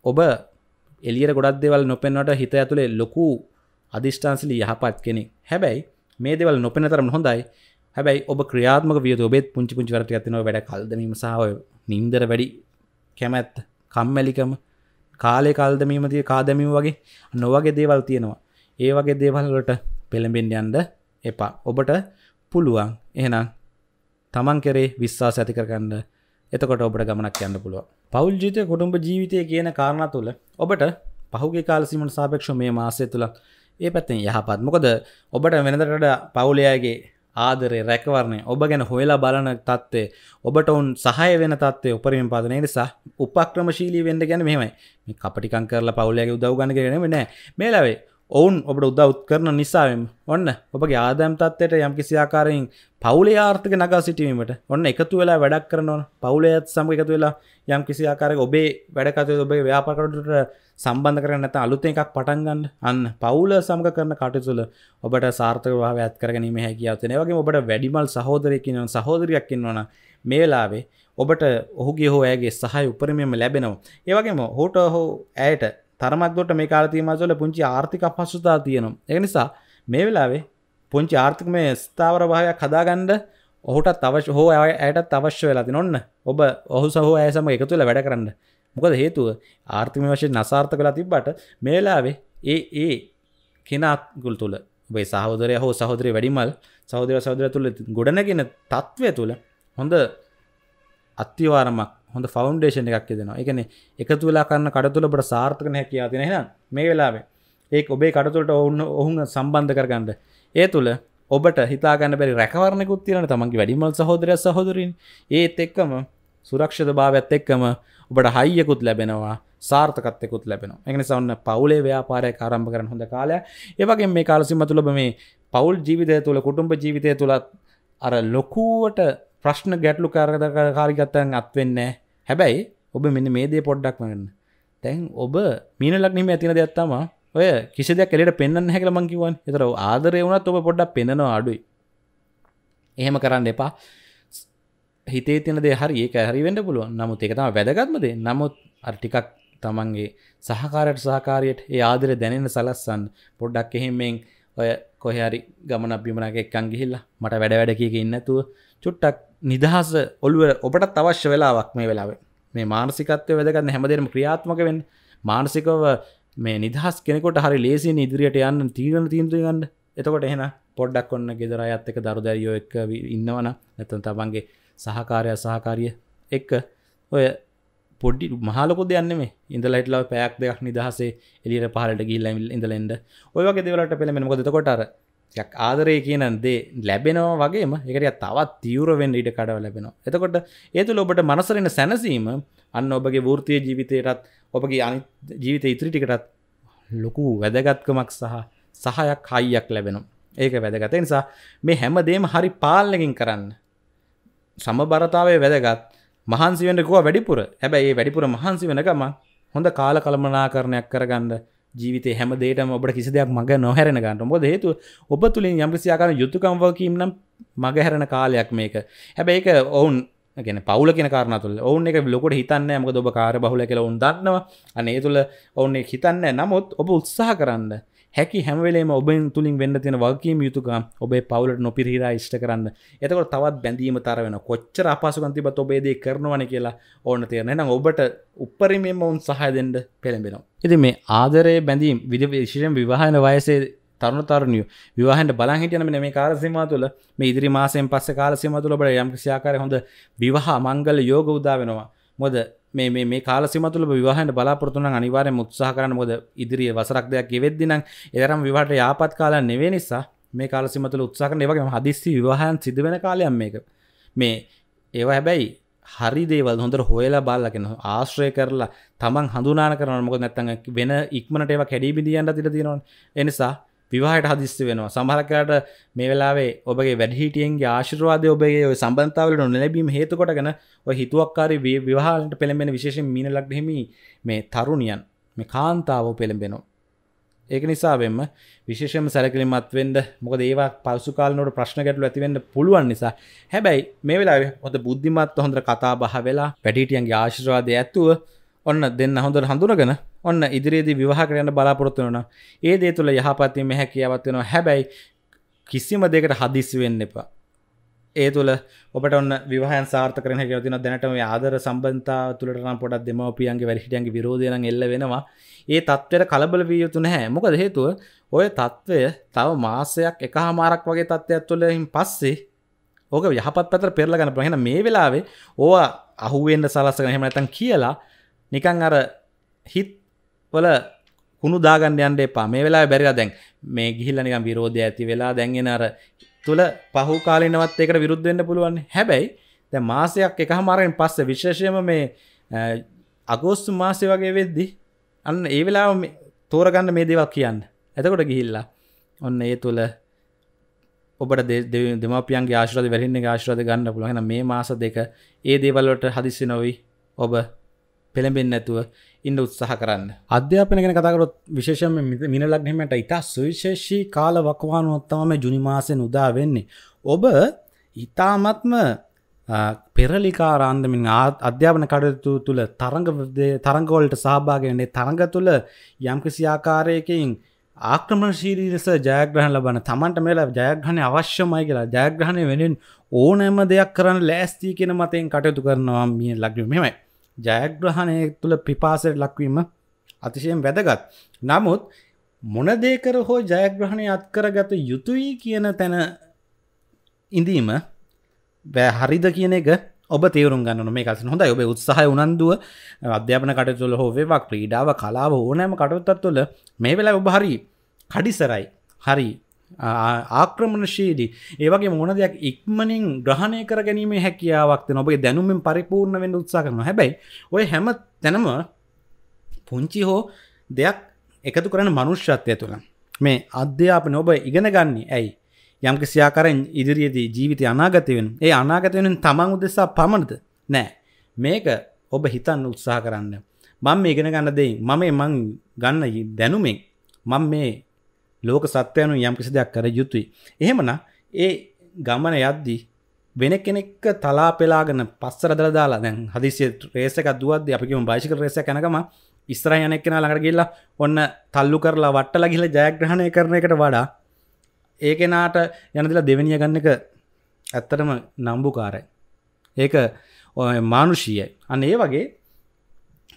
ඔබ එලියට ගොඩක් දෙවල් නොපෙන්වට හිත ඇතුළේ ලොකු අධිෂ්ඨාන්සිලි යහපත් කෙනෙක් හැබැයි මේ දෙවල් නොපෙන තරම් හොඳයි හැබැයි ඔබ ක්‍රියාත්මක විය ඔබේ පුංචි පුංචි වැරදි ඇතිනවා වැඩ කල්දමීම සහ නින්දර වැඩි කැමැත් කම්මැලිකම කාලේ කල්දමීම තිය කාදමීම වගේ නොවගේ දේවල් තියෙනවා ඒ වගේ දේවල්ලට පෙළඹෙන් යන්ඩ එපා ඔබට පුළුවන් එහෙනම් තමන් කෙරේ විශ්වාස ඇති කරගන්න එතකොට ඔබට ගමනක් යන්න පුළුව පවල් ජීතය කොටුම්ඹ ජීවිතය කියන කාරණ තුළ ඔබට පහුගේ කාලසිමට සාපේක්ෂ මේ මාසය තුළ ඒ පැත්තෙන් යහපත් මොකද ඔබට වෙනදරට පවුලයාගේ ආදරේ රැකවරණය ඔබ ගැන හොයලා බලන තත්ත්වය ඔබට ඔවුන් සහය වෙන තත්වය උපරිම පාදනය නිසා උපක්‍රමශීලී වෙන්න ගැන මෙහෙමයි මේ කපටිකං කරලා පවුලයාගේ උදව් ගන්න කරගෙන නෑ මේලාවේ ඔවුන් ඔබට උදව් කරන නිසාවෙන් ඔන්න ඔබගේ ආදෑම් තත්වයට යම් කිසිආකාරයෙන් පවුලේ ආර්ථික නගා සිටීමට ඔන්න එකතු වෙලා වැඩක් කරනවන පවුලයත් සමග එකතු වෙලා යම් කිසිආකාරයක ඔබේ වැඩ කටයුතු ඔබේ ව්‍යාපාර කටයුතුට සම්බන්ධ කරගෙන නැත්නම් අලුතෙන් එකක් පටන් ගන්න අන්න පවුල සමග කරන කටයුතු වල ඔබට සාර්ථකභාවය ඇති කරගැනීමේ හැකියාව තියෙනවා. ඒ වගේම ඔබට වැඩිමල් සහෝදරයෙක් ඉන්නවනම් සහෝදරියක් ඉන්නවනම් මේ වෙලාවේ ඔබට ඔහුගේ හෝ ඇගේ සහය උපරිමයම ලැබෙනවා. ඒවගේම හෝට හෝ ඇයට තරමක්දොට මේ කාලතිය මසොල පුංචි ආර්ථික පස්සුතා තියනවා. ඒ නිසා මේ වෙලාවේ පුංචි ආර්ථික මේ ස්ථාවර භාවයක් හදාගන්ඩ ඔහුට අවශ හෝ ඇයටත් අවශ්‍ය වෙලාති නොන්න ඔබ ඔහු සහෝ ඇසම එක තුළ වැඩ කරන්න. මොකද හේතුව ආර්ථිම වශයෙන් නසාර්ථ කලා තිබ්බට මේලාවේ ඒ ඒ කෙනත්ගුල් තුළ ඔබේ සහෝදරය හෝ සහෝදරය වැඩිමල් සහෝදර සෞදර තුළ ගොඩනගෙන තත්ත්වය තුළ හොඳ අත්තිවාරමක් හොඳ ෆෞන්ඩේෂන් එකක් දෙනවා එකන එකතු වෙලා කරන්න කඩතුලබට සාර්ථකන හැකයා තින හ මේ වෙලාවේ ඒ ඔබේ කඩතුලට ඔවුන්න ඔහුන් සම්බන්ධ කරගන්නඩ ඒ තුළ ඔබට හිතාගන්න බැරි රැකවරණකුත් තියන තමන්ගේ වැඩිමල් සහෝදරය සහෝදරින් ඒත් එක්කම සුරක්ෂත භාවත් එක්කම ඔබට හයියකුත් ලැබෙනවා සාර්ථකත්තෙකුත් ලැබෙන එනි සවන්න පවුලේ ව්‍යාපාරය ආරම්භ කරන හොඳ කාලය ඒවගේ මේ කාලසිම තුළබ මේ පවුල් ජීවිතය තුළ කුටුම්ඹ ජීවිතය තුළත් අර ලොකුවට ප්‍රශ්න ගැටලු කරකාරිගත්තන් අත්වෙන්න හැබැයි ඔබ මෙන්න මේ දේ පොඩ්ඩක් වන්න තැන් ඔබ මීන ලක්නීම ඇතින දෙයක්ත්තම ඔය කිසි දෙයක් කෙලට පෙන්න්න හැකල මංකිවන් එතර ආදරය වුණත් ඔබ පොඩ්ඩක් පෙන්නවා අඩුයි එහෙම කරන්න එපා හිතේ තින දෙ හරි ඒක හරිවෙන්ඩ පුළුවන් නමුත් එක තම වැදගත්මදේ නමුත් අර්ටිකක් තමන්ගේ සහකාරයට සහකාරයට ඒ ආදරය දැනෙන සලස්සන් පොඩ්ඩක් එහෙමෙන් ඔය කොහරි ගමන බිමනක එක්කන් ගිහිල්ලා මට වැඩ වැඩ කියක ඉන්නතුව චුට්ටක් නිදහස ඔල්ුව ඔබට අවශ්‍ය වෙලාවක් මේ වෙලාව මේ මානසිකත්වය වැදගන්න හැමදරම ක්‍රියාත්මක වෙන් මානසිකව මේ නිදහස් කෙනෙකොට හරි ලේසි ඉදිරියට යන්න තීරණ තීන්දුගන්න එතකොට එහෙන පොඩ්ඩක් ඔන්න ගෙදර අත්තක දරු දැරියෝ එක් ඉන්නවන ඇතන් තමන්ගේ සහකාරය සහකාරිය එක්ක ඔය පොඩි මහලොකො දෙයන්න මේ ඉඳලයිටලා පැයක් දෙයක් නිදහසේ එලියට පහලට ගිල්ල ඉඳලෙන්ඩ ඔයගේ දෙවලට පෙළමෙන ොදකොටර යක් ආදරය කියන දේ ලැබෙනවා වගේම එකට තවත් තිවරවෙන් ඉඩ කඩව ලැබෙනවා එතකොට ඒතු ඔබට මනසරෙන සැනසීම අන්න ඔබගේ වෘතිය ජීවිතයටත් ඔබගේ අනි ජීවිත ඉත්‍රටිකටත් ලොකු වැදගත්කමක් සහ සහයක් හයියක් ලැබෙනවා ඒක වැදගත නිසා මේ හැම දේම හරි පාලනකින් කරන්න සමබරතාවේ වැදගත් මහන්සි වෙනකුව වැඩිපුර හැබැයි ඒ වැඩිපුර මහන්සි වෙනකම හොඳ කාල කළමනා කරණයක් කරගන්න ජීවිත හැම දේට ඔබට කිසිදයක් මඟ නොහැරෙන ගන්නට මොද හේතු ඔබ තුළින් යම්කිසියාකාර යුතුකම්වකීම් නම් මඟ හැරණ කාලයක් මේක හැබැයික ඔවුන් ගැන පවල කෙන කාරන තුළ ඔවුන් එක ලොකට හිතන්න මක ඔබ කාර බහුල කෙල උන් දන්නවා අනේ තුළ ඔවුන් හිතන්න නමුත් ඔබ උත්සාහ කරන්න හැකි හැමවලේ ඔබෙන් තුළින් වෙන්න තියෙන වගකීම යුතුකම් ඔබේ පවුලට නොපිරිහිරා ඉෂ්ට කරන්න එතකොට තවත් බැඳීම තර වෙන කොච්චර අපහසුකන්තිබත් ඔබේදේ කරනවන කියලා ඕන තියෙන නම් ඔබට උපරිමෙන්ම ඔවන් සහයදෙන්ට පෙළඹෙනවා. ඉති මේ ආදරය බැඳීම් විද විශෂයෙන් විවාහන වයසේ තරුණ තරුණිය විවාහන්ට බලා හිටියන මේ කාරසිමා තුළ මේ ඉදිරි මාසයෙන් පස්ස කාලසිම තුළ බට යම්කිසියාකාර හොඳ විවාහ මංගල යෝග උදා වෙනවා මොද මේ මේ කාල සිමතුල විවාහට බලාපොරතුන අනිවාරය මුත්සාහ කරන මොද ඉදිරිිය වසරක් දෙයක් ගෙවෙද්දිනම් එතරම් විවාට යාපත් කාලා නෙවේ නිසා මේ කාල සිමතුල උත්සාහන ඒවගේ හදිස්සි විවාහන් සිදුවෙන කාලයම් මේක මේ ඒව හැබැයි හරි දේවල් හොඳට හොයලා බල්ලකෙන ආශ්‍රය කරලා තමන් හඳුනා කරන මොක නැත්තඟ වෙන ඉක්මනට ඒව කැඩී බිදියන්ට තිර තියෙනවා එනිසා විවාහයට හදිස්සි වෙනවා සමහරකයට මේ වෙලාවේ ඔබගේ වැඩහිටියන්ගේ ආශිර්වාදය ඔබගේ ඔය සම්බන්ධාවලට නොලැබීම හේතුකොටගෙන ඔය හිතුවක්කාරී විවාහලට පෙළඹෙන විශේෂයෙන් මීන ලග්නෙහි මේ තරුණියන් මේ කාන්තාවෝ පෙළඹෙනවා ඒක නිසා වෙන්න විශේෂම සැලකිලිමත් වෙන්න මොකද ඒවා පසු කාලනට ප්‍රශ්න ගැටලු ඇතිවෙන්න පුළුවන් නිසා හැබැයි මේ වෙලාවේ හොඳ බුද්ධිමත් හොඳ කතා බහ වෙලා වැඩිහිටියන්ගේ ආශිර්වාදය ඇතුව ඔන්න දෙන්න හොඳට හඳුනගෙන ඔන්න ඉදිරියේදී විවාහ කරන්න බලාපොරොත්තු වෙනවා. ඒ දේ තුල යහපත් වීම හැකියාවක් වෙනවා. හැබැයි කිසිම දෙයකට හදිස්සි වෙන්න එපා. ඒ තුළ ඔබට ඔන්න විවාහන් සාර්ථකරන හැකවතින දැනට මේ ආදර සම්බන්තා තුළටන පොඩක් දෙමවපියන්ගේ වැඩහිටියන්ගේ විරෝධයන එල්ල වෙනවා ඒ තත්වයට කලබල විය යුතු නැහැ මොකද හේතුව ඔය තත්ත්වය තව මාසයක් එක හමාරක් වගේ තත්ත්වයක් තුළින් පස්සේ ඕක යහපත් පතර පෙරලගන්න ප්‍රහෙන මේ වෙලාවේ ඕවා අහුවෙන්ට සලස්සගෙන හෙම ඇතන් කියලා නිකං අර හිත් වල කුණු දාගන්නයන්ට එපා මේ වෙලා බැරිලා දැන් මේ ගිහිල්ලනිකම් විරෝධය ඇති වෙලා දැන්ගෙන අර තුළ පහු කාලනවත් එකට විරුද්ධවෙන්න පුළුවන් හැබැයි ද මාසයක් එක හමාරෙන් පස්ස විශේෂයම මේ අගෝස්තු මාසය වගේ වෙද්දි අන්න ඒ වෙලා තෝරගන්න මේ දෙවක් කියන්න ඇතකොට ගිහිල්ලා ඔන්න ඒ තුළ ඔබට දෙමපියන්ගේ ආශ්‍රද වැරන්න ආශ්‍රද ගන්න පුළුවන මේ මාස දෙක ඒ දේවල්වට හදිසි නොවී ඔබ පෙළඹෙන් නැතුව ඉන්ඩ උත්සාහ කරන්න අධ්‍යාපන කෙන කතකරොත් විශේෂම මින ලක්නීමට ඉතා සුවිශේෂී කාල වක්වානුවත්තම ජුනිමාසයෙන් උදා වෙන්නේ. ඔබ ඉතාමත්ම පෙරලිකාරන්දමින් අධ්‍යාපන කඩයුතු තුළ තරග තරංගවලට සහභාගයන්නේ තරඟ තුළ යම්කිසි ආකාරයකින් ආක්‍රමශීරී ලෙස ජයග්‍රහණ ලබන තමන්ට මේලා ජයග්‍රහණය අවශ්‍යමයි කියලා ජයග්‍රහණය වෙනෙන් ඕනෑම දෙයක් කරන්න ලෑස්තිී කියෙන මතයෙන් කටයුතු කරනවා මිය ලක්ව මෙමයි ජයග්‍රහණය තුළ පිපාසයට ලක්වීම අතිශයෙන් වැදගත්. නමුත් මොනදේකර හෝ ජයග්‍රහණය අත්කරගත යුතුයි කියන තැන ඉඳීම හරිද කියන එක ඔබ තේරුම් ගන්න මේ කස හොඳ ඔබ උත්සාහ උනන්දුව අධ්‍යාපන කටතුල හෝවේවක් ප්‍රීඩාව කලාව ඕනෑම කටුත්තත් තුළ මේ වෙලා ඔබ හරි කඩිසරයි හරි ආක්‍රමණශීලී ඒවගේ මොන දෙයක් ඉක්මනින් ග්‍රහණය කර ගැනීම හැකියාවක්ත නොබේ දැනුමෙන් පරිපූර්ණ වෙන්න උත්සා කරන හැබැයි ඔය හැම තැනම පුංචි හෝ දෙයක් එකතු කරන මනුෂ්‍යත්වය තුළ මේ අධ්‍යාපන ඔබ ඉගෙන ගන්නේ ඇයි යම්ක සියාකරෙන් ඉදිරියේදී ජීවිතය අනාගතයෙන් ඒ අනාගතයෙන තමන් උදෙසා පමණද නෑ මේක ඔබ හිතන්න උත්සාහ කරන්න මං මේ ඉගෙන ගන්න දෙයි මම මං ගන්න දැනුමෙන් මං මේ ලෝක සත්‍යයනු යම් කිසි දෙයක් කර යුතුයි. එහෙමන ඒ ගමන යද්දි වෙන කෙනෙක් තලා පෙලාගෙන පස්සර දල දාලා දැන් හදිසිය රේසක දුවද අපිම භාෂික රේස කැනකම ඉස්තර යනෙක් කෙන ළඟට ගිල්ලා ඔන්න තල්ලු කරලා වට්ටල ගිල ජයග්‍රහණය කරන එකට වඩා ඒ කෙනාට යනදිලා දෙවැනිය ගන්න එක ඇත්තටම නම්බුකාරයි. ඒක මානුෂීයයි. අන්න ඒ වගේ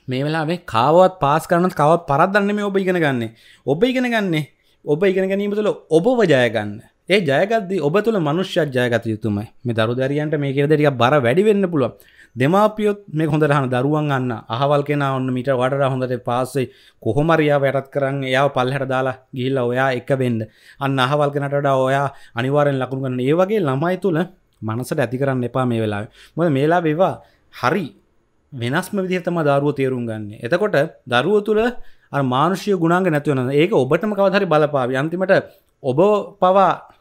මේ වෙලා මේ කාවත් පාස් කරනත් කවත් පරද්දන්න මේ ඔබ ඉගෙන ගන්නේ ඔබ ඉගෙන ගන්නේ ඔබ ඉගෙන ගැනීම තුළ ඔබව ජයගන්න ඒ ජයගද ඔබ තුළ මනුෂ්‍යත් ජයගත යුතුමයි මේ දරු දැරියන්ට මේ කෙරදරිය බර වැඩිවෙන්න පුළුව දෙමාපියොත් මේ හොඳරහන දරුවන් අන්න අහවල් කෙන ඔන්න මිට වඩ හොඳට පාස්සේ කොහොමරයා වැටත් කරන්න එයා පල්හට දාලා ගිල්ල ඔයා එක වෙන්ඩ අන්න අහවල් කෙනට ඔයා අනිවාරෙන් ලකුණු කරන්න ඒ වගේ ළමයි තුළ මනසට ඇති කරන්න එපා මේ වෙලා මොද මේලා වෙවා හරි වෙනස්ම විදිහතම දරුව තේරුම් ගන්න එතකොට දරුව තුළ මානුෂය ගුණාග නැතිවන ඒක ඔබටම කවහරි බලපාව අන්තිමට ඔබ පවා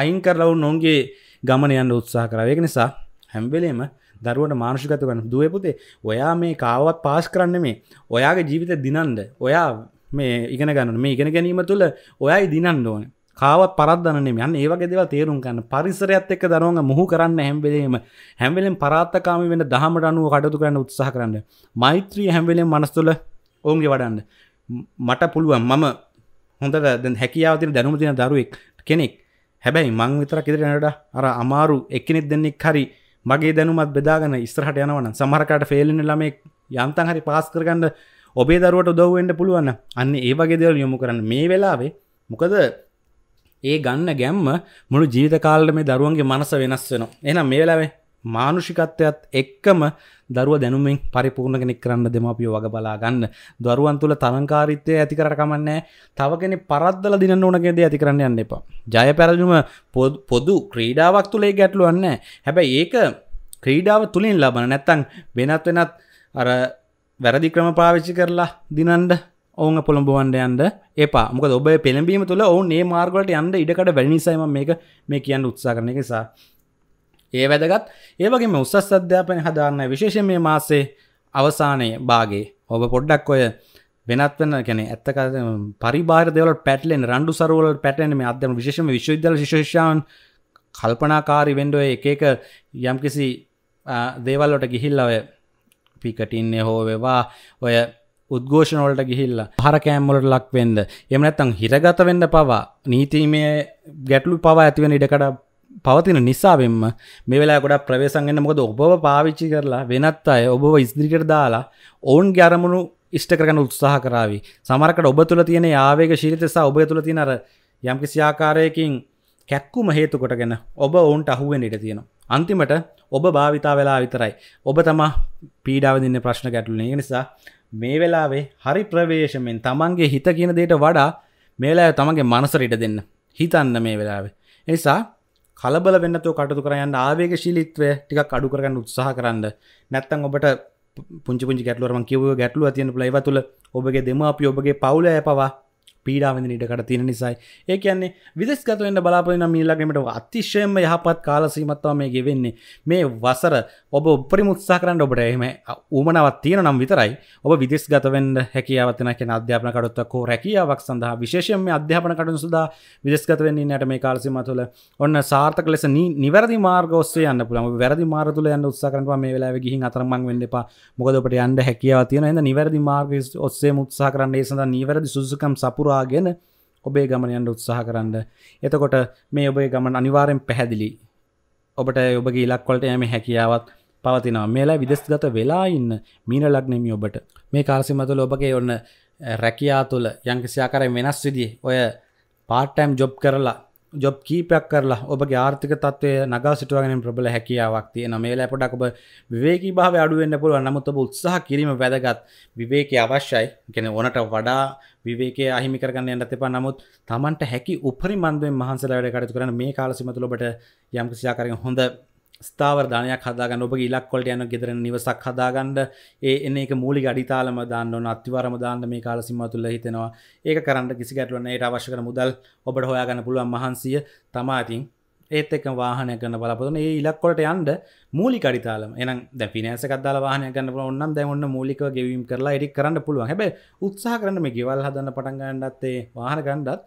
අයින් කරලව නොන්ගේ ගමනයන්න උත්සා කරවයක නිසා හැම්බෙලේම දරුවට මානුෂිකත වන දුවපුතේ ඔයා මේ කාවත් පාස් කරන්න මේ ඔයාගේ ජීවිත දිනන්ද ඔයා මේ ඉගෙන ගන්න මේ ඉගෙන ගැනීම තුළ ඔයයි දිනන්න ඕන කාවත් පරද්දනන්නේ යන් ඒවගේ දෙව තේරුම් කන්න පරිසරයත් එක්ක දරුවන්ග මුහ කරන්න හැම්බෙලීම හැම්බෙලෙන් පරාත්තකාම වෙන දහමට අනුව කටතු කරන්න උත්සාහ කරන්න මෛත්‍රී හැම්බෙලෙන් මනස්තුල ඔවුන්ගේ වඩන්න මට පුළුවන් මම හොඳට දැ හැකියාව තින දැනුම තින දරුවෙක් කෙනෙක් හැබැයි මං විතර කිෙදරනට අර අමාරු එක්කෙනෙක් දෙන්නෙක් හරි මගේ දැනුමත් බෙදාගන්න ස්ත්‍රහට යනවන සමහරකාට ෆෙල්ලෙන ළමෙක් යන්තන් හරි පාස් කරගන්න ඔබේ දරුවට දොවෙන්ට පුළුවන්න අන්න ඒ වගේ දෙවල් යොමු කරන්න මේ වෙලාවේ මොකද ඒ ගන්න ගැම්ම මුළු ජීවිත කාලට මේ දරුවන්ගේ මනස වෙනස් වෙන එනම් මේ වෙලාවේ මානුෂිකත්වයත් එක්කම දරුව දැනුමෙන් පරිපූර්ණ කෙනෙක් කරන්න දෙමපියෝ වග බලා ගන්න දරුවන් තුළ තරංකාරිත්වය ඇති කරකමන්නෑ තව කෙනෙ පරද්දල දින ඕනගෙද ඇති කරන්න යන්න එපා ජය පැරජුම පොදු ක්‍රීඩාවක් තුළේ ගැටලුවන්න හැබැයි ඒක ක්‍රීඩාව තුළින් ලබන නැත්තං වෙනත් වෙනත් අර වැරදි ක්‍රම පාවිච්චි කරලා දිනන්ඩ ඔවුන් පොළඹුවන්ඩ යන්ඩ එපා මොක ඔබ පෙළඹීම තුළ ඔවු ඒ මාර්ගලට යන්ඩ ඉඩකට වැනිසයිම මේක මේ කියන්න උත්සා කරන එකසා ඒ වැදගත් ඒවගේ උසස් අධ්‍යාපන හදාරන්න විශේෂ මේ මාසේ අවසානයේ බාගේ ඔබ පොඩ්ඩක් ඔය වෙනත් වන්න කැන ඇත්තක පරිබාර දෙවල පැටලෙන් රන්ඩු සරුවල පැටන මේ අධ්‍යම විශෂම විශ්වවිදල ශේෂාවන් කල්පනාකාරි වෙන්ඩුව එකක යම්කිසි දේවල්ලොට ගිහිල්ල ඔය පිකටින්නේ හෝ වෙවා ඔය උද්ඝෝෂණවලට ගිහිල්ල හර කෑම්මලට ලක් වෙන්ද එම නැත්තං හිරගත වෙන්න පවා නීතිීමේ ගැටලු පවා ඇතිවෙන ඉඩකඩ පවතින නිසාවෙන්ම මේ වෙලා ගොඩක් ප්‍රවේශන්ගන්න මොකද ඔබ පාවිච්චි කරලා වෙනත් අය ඔබ ඉස්දිරිකට දාලා ඔවුන් ගැරමුණු ඉෂ්ට කරගන්න උත්සාහ කරාවි සමරකට ඔබ තුළ තියෙන ආවේග ශීලිතසා ඔබ තුළ තියෙන අර යම්කිසි ආකාරයකින් කැක්කුම හේතු කොටගෙන ඔබ ඔවුන්ට අහුවෙන් ඉඩ තියෙනවා අන්තිමට ඔබ භාවිතා වෙලා විතරයි ඔබ තමා පීඩාවදින්න ප්‍රශ්න ගැටලුනේ නිසා මේ වෙලාවේ හරි ප්‍රවේශමෙන් තමන්ගේ හිත කියන දේට වඩා මේලා තමන්ගේ මනසර ඉඩ දෙන්න හිතන්න මේ වෙලාවේ නිසා කලබල වෙන්නතු කටතු කරයන්න ආවේගශීලිත්වය ටිකක් අඩු කරගන්න උත්සාහ කරන්න නැත්තන් ඔබට පුංචි පුංචි ගැටලුවරම කිව ගැටලුව තියෙන ලයිව තුළ ඔබගේ දෙම අපි ඔබගේ පවුල පවා පීඩාවඳ නිටකට තියෙන නිසයි ඒ කියන්නේ විදස්ගතවෙන්න බලාපොන මීල්ලගීමට අතිශයම යහපත් කාලසීමත්වා මේ ගෙවෙන්නේ මේ වසර ඔබ උපරි මුත්සා කරන්න ඔබට එහෙම ඌමනවත් තියෙන නම් විතරයි ඔබ විදෙස් ගතවෙන්ඩ හැකියාවතන කියෙන අධ්‍යාපන කටුත්තකෝ රැකියාවක් සඳහා විශේෂම අධ්‍යාපන කටු සුදා විදස්ගතවෙන්නේ නට මේ කාලසිම තුළ ඔන්න සාර්ථක ලෙස නිවැරදි මාර්ගෝස්සේ යන්න පුළම වැරදි මාරතුල යන්න උත්සාකරන්ව මේ වෙලාව ගිහි අතරමං වෙන්නපා මොකදපට යන්න හැකියාව තියෙන නිවැරදි මාර්ග ඔස්සේ මුත්සා කරන්න සඳ නිවැරදි සුසකම් සපුරා හරවාගෙන ඔබේ ගමනයන්ට උත්සාහ කරන්න එතකොට මේ ඔබේ ගමන් අනිවාරෙන් පැහැදිලි ඔබට ඔබගේ ඉලක්වලට යම හැකියාවත් පවතිනවා මේලා විදස්ගත වෙලා ඉන්න මීන ලක්නෙමි ඔබට මේ කාලසිමතුල ඔබගේ ඔන්න රැකයා තුළ යංකිසියාකරය වෙනස් විදි ඔය පාටටයිම් ජොබ් කරලා ජොබ් කීපයක් කරලා ඔබගේ ආර්ථික තත්වය නගා සිටුවගෙන ප්‍රබල හැකියාවක් තියෙන මේලා පොඩක් ඔබ විවේකී භාව අඩුවෙන්න්න පුළුව නමුත් ඔබ උත්සාහ කිරීම වැදගත් විවේකය අවශ්‍යයි ගැන ඕනට වඩා විවේකේ අහිමි කරගන්න යන්නත් එපා. නමුත් Tamanට හැකි උපරිම මන්දුවෙන් මහන්සිලා වැඩ කටයුතු කරන්න මේ කාලසීම තුළ ඔබට යම් කිසි ආකාරයකින් හොඳ ස්ථාවර ධනයක් හදාගන්න ඔබ ඉලක්කොලට යන ගෙදර නිවසක් හදාගන්න ඒ එන එක මූලි ගඩිතාලම දාන්න ඕන අත්තිවරම දාන්න මේ කාල සිම්ම තුළ හිතෙනවා ඒක කරන්න කිසි ගැටලුවන්න ඒට අවශ්‍යක මුදල් ඔබට හොයාගන්න පුළුවන් මහන්සිය තමා ඉතින් ඒත් එක වාහනය කරන්න බලපතන ඒ ඉලක්කොට යන්ඩ මූලි කරිතාලම එන ද පිනස කදල වාහන කන්න ඔන්න දැවන්න මූලික ගෙවීම් කරලා එඩි කරන්න පුළුව හැබ උත්සා කරනම ගෙවල් හදන්න පටන් ගන්නඩත්තේ වාහන ගණ්ඩත්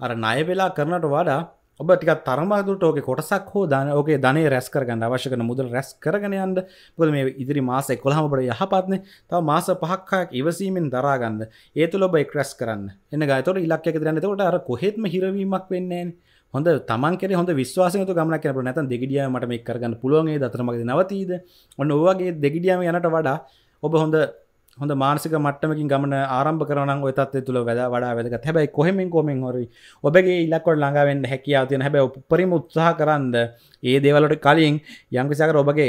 අර නය වෙලා කරනට වඩා ඔබ ටික තරමදුට ඕක කොටසක් හෝ දන ඕකේ ධනේ රැස් කරගන්න අවශ්‍යකන මුදල් රැස් කරගනයන්ට පුල මේ ඉදිරි මාස කොළහමට යහපත්නේ තව මාස පහක්කායක් ඉවසීමෙන් දරාගන්න ඒතු ලොබ එක් රැස් කරන්න එන්න ගතොට ඉලක්ක දරන්න තකොට අර කොහෙත්ම හිරවීමක් වෙන්නේ හොඳ තමන්කෙ හොඳ විශ්වාසයතු ගමන කැන නැත දෙගඩියීමට මේ කරගන්න පුළුවන්ගේ දතරමගේ නවතීද ඔන්න ඔවාගේ දෙගඩියම යනට වඩා ඔබ හොඳ හොඳ මානසික මට්ටමකින් ගමන ආරම්භ කරන ඔතත් තුළ වැද වඩා වැදක හැබයි කොහෙමෙන් කොමෙන් හොර ඔබගේ ඉල්ලකොට ළඟාවෙන් හැකියාව තියෙන හැබැ උපරිම උත්සාහ කරන්ද ඒ දේවලට කලින් යංකිසාකර ඔබගේ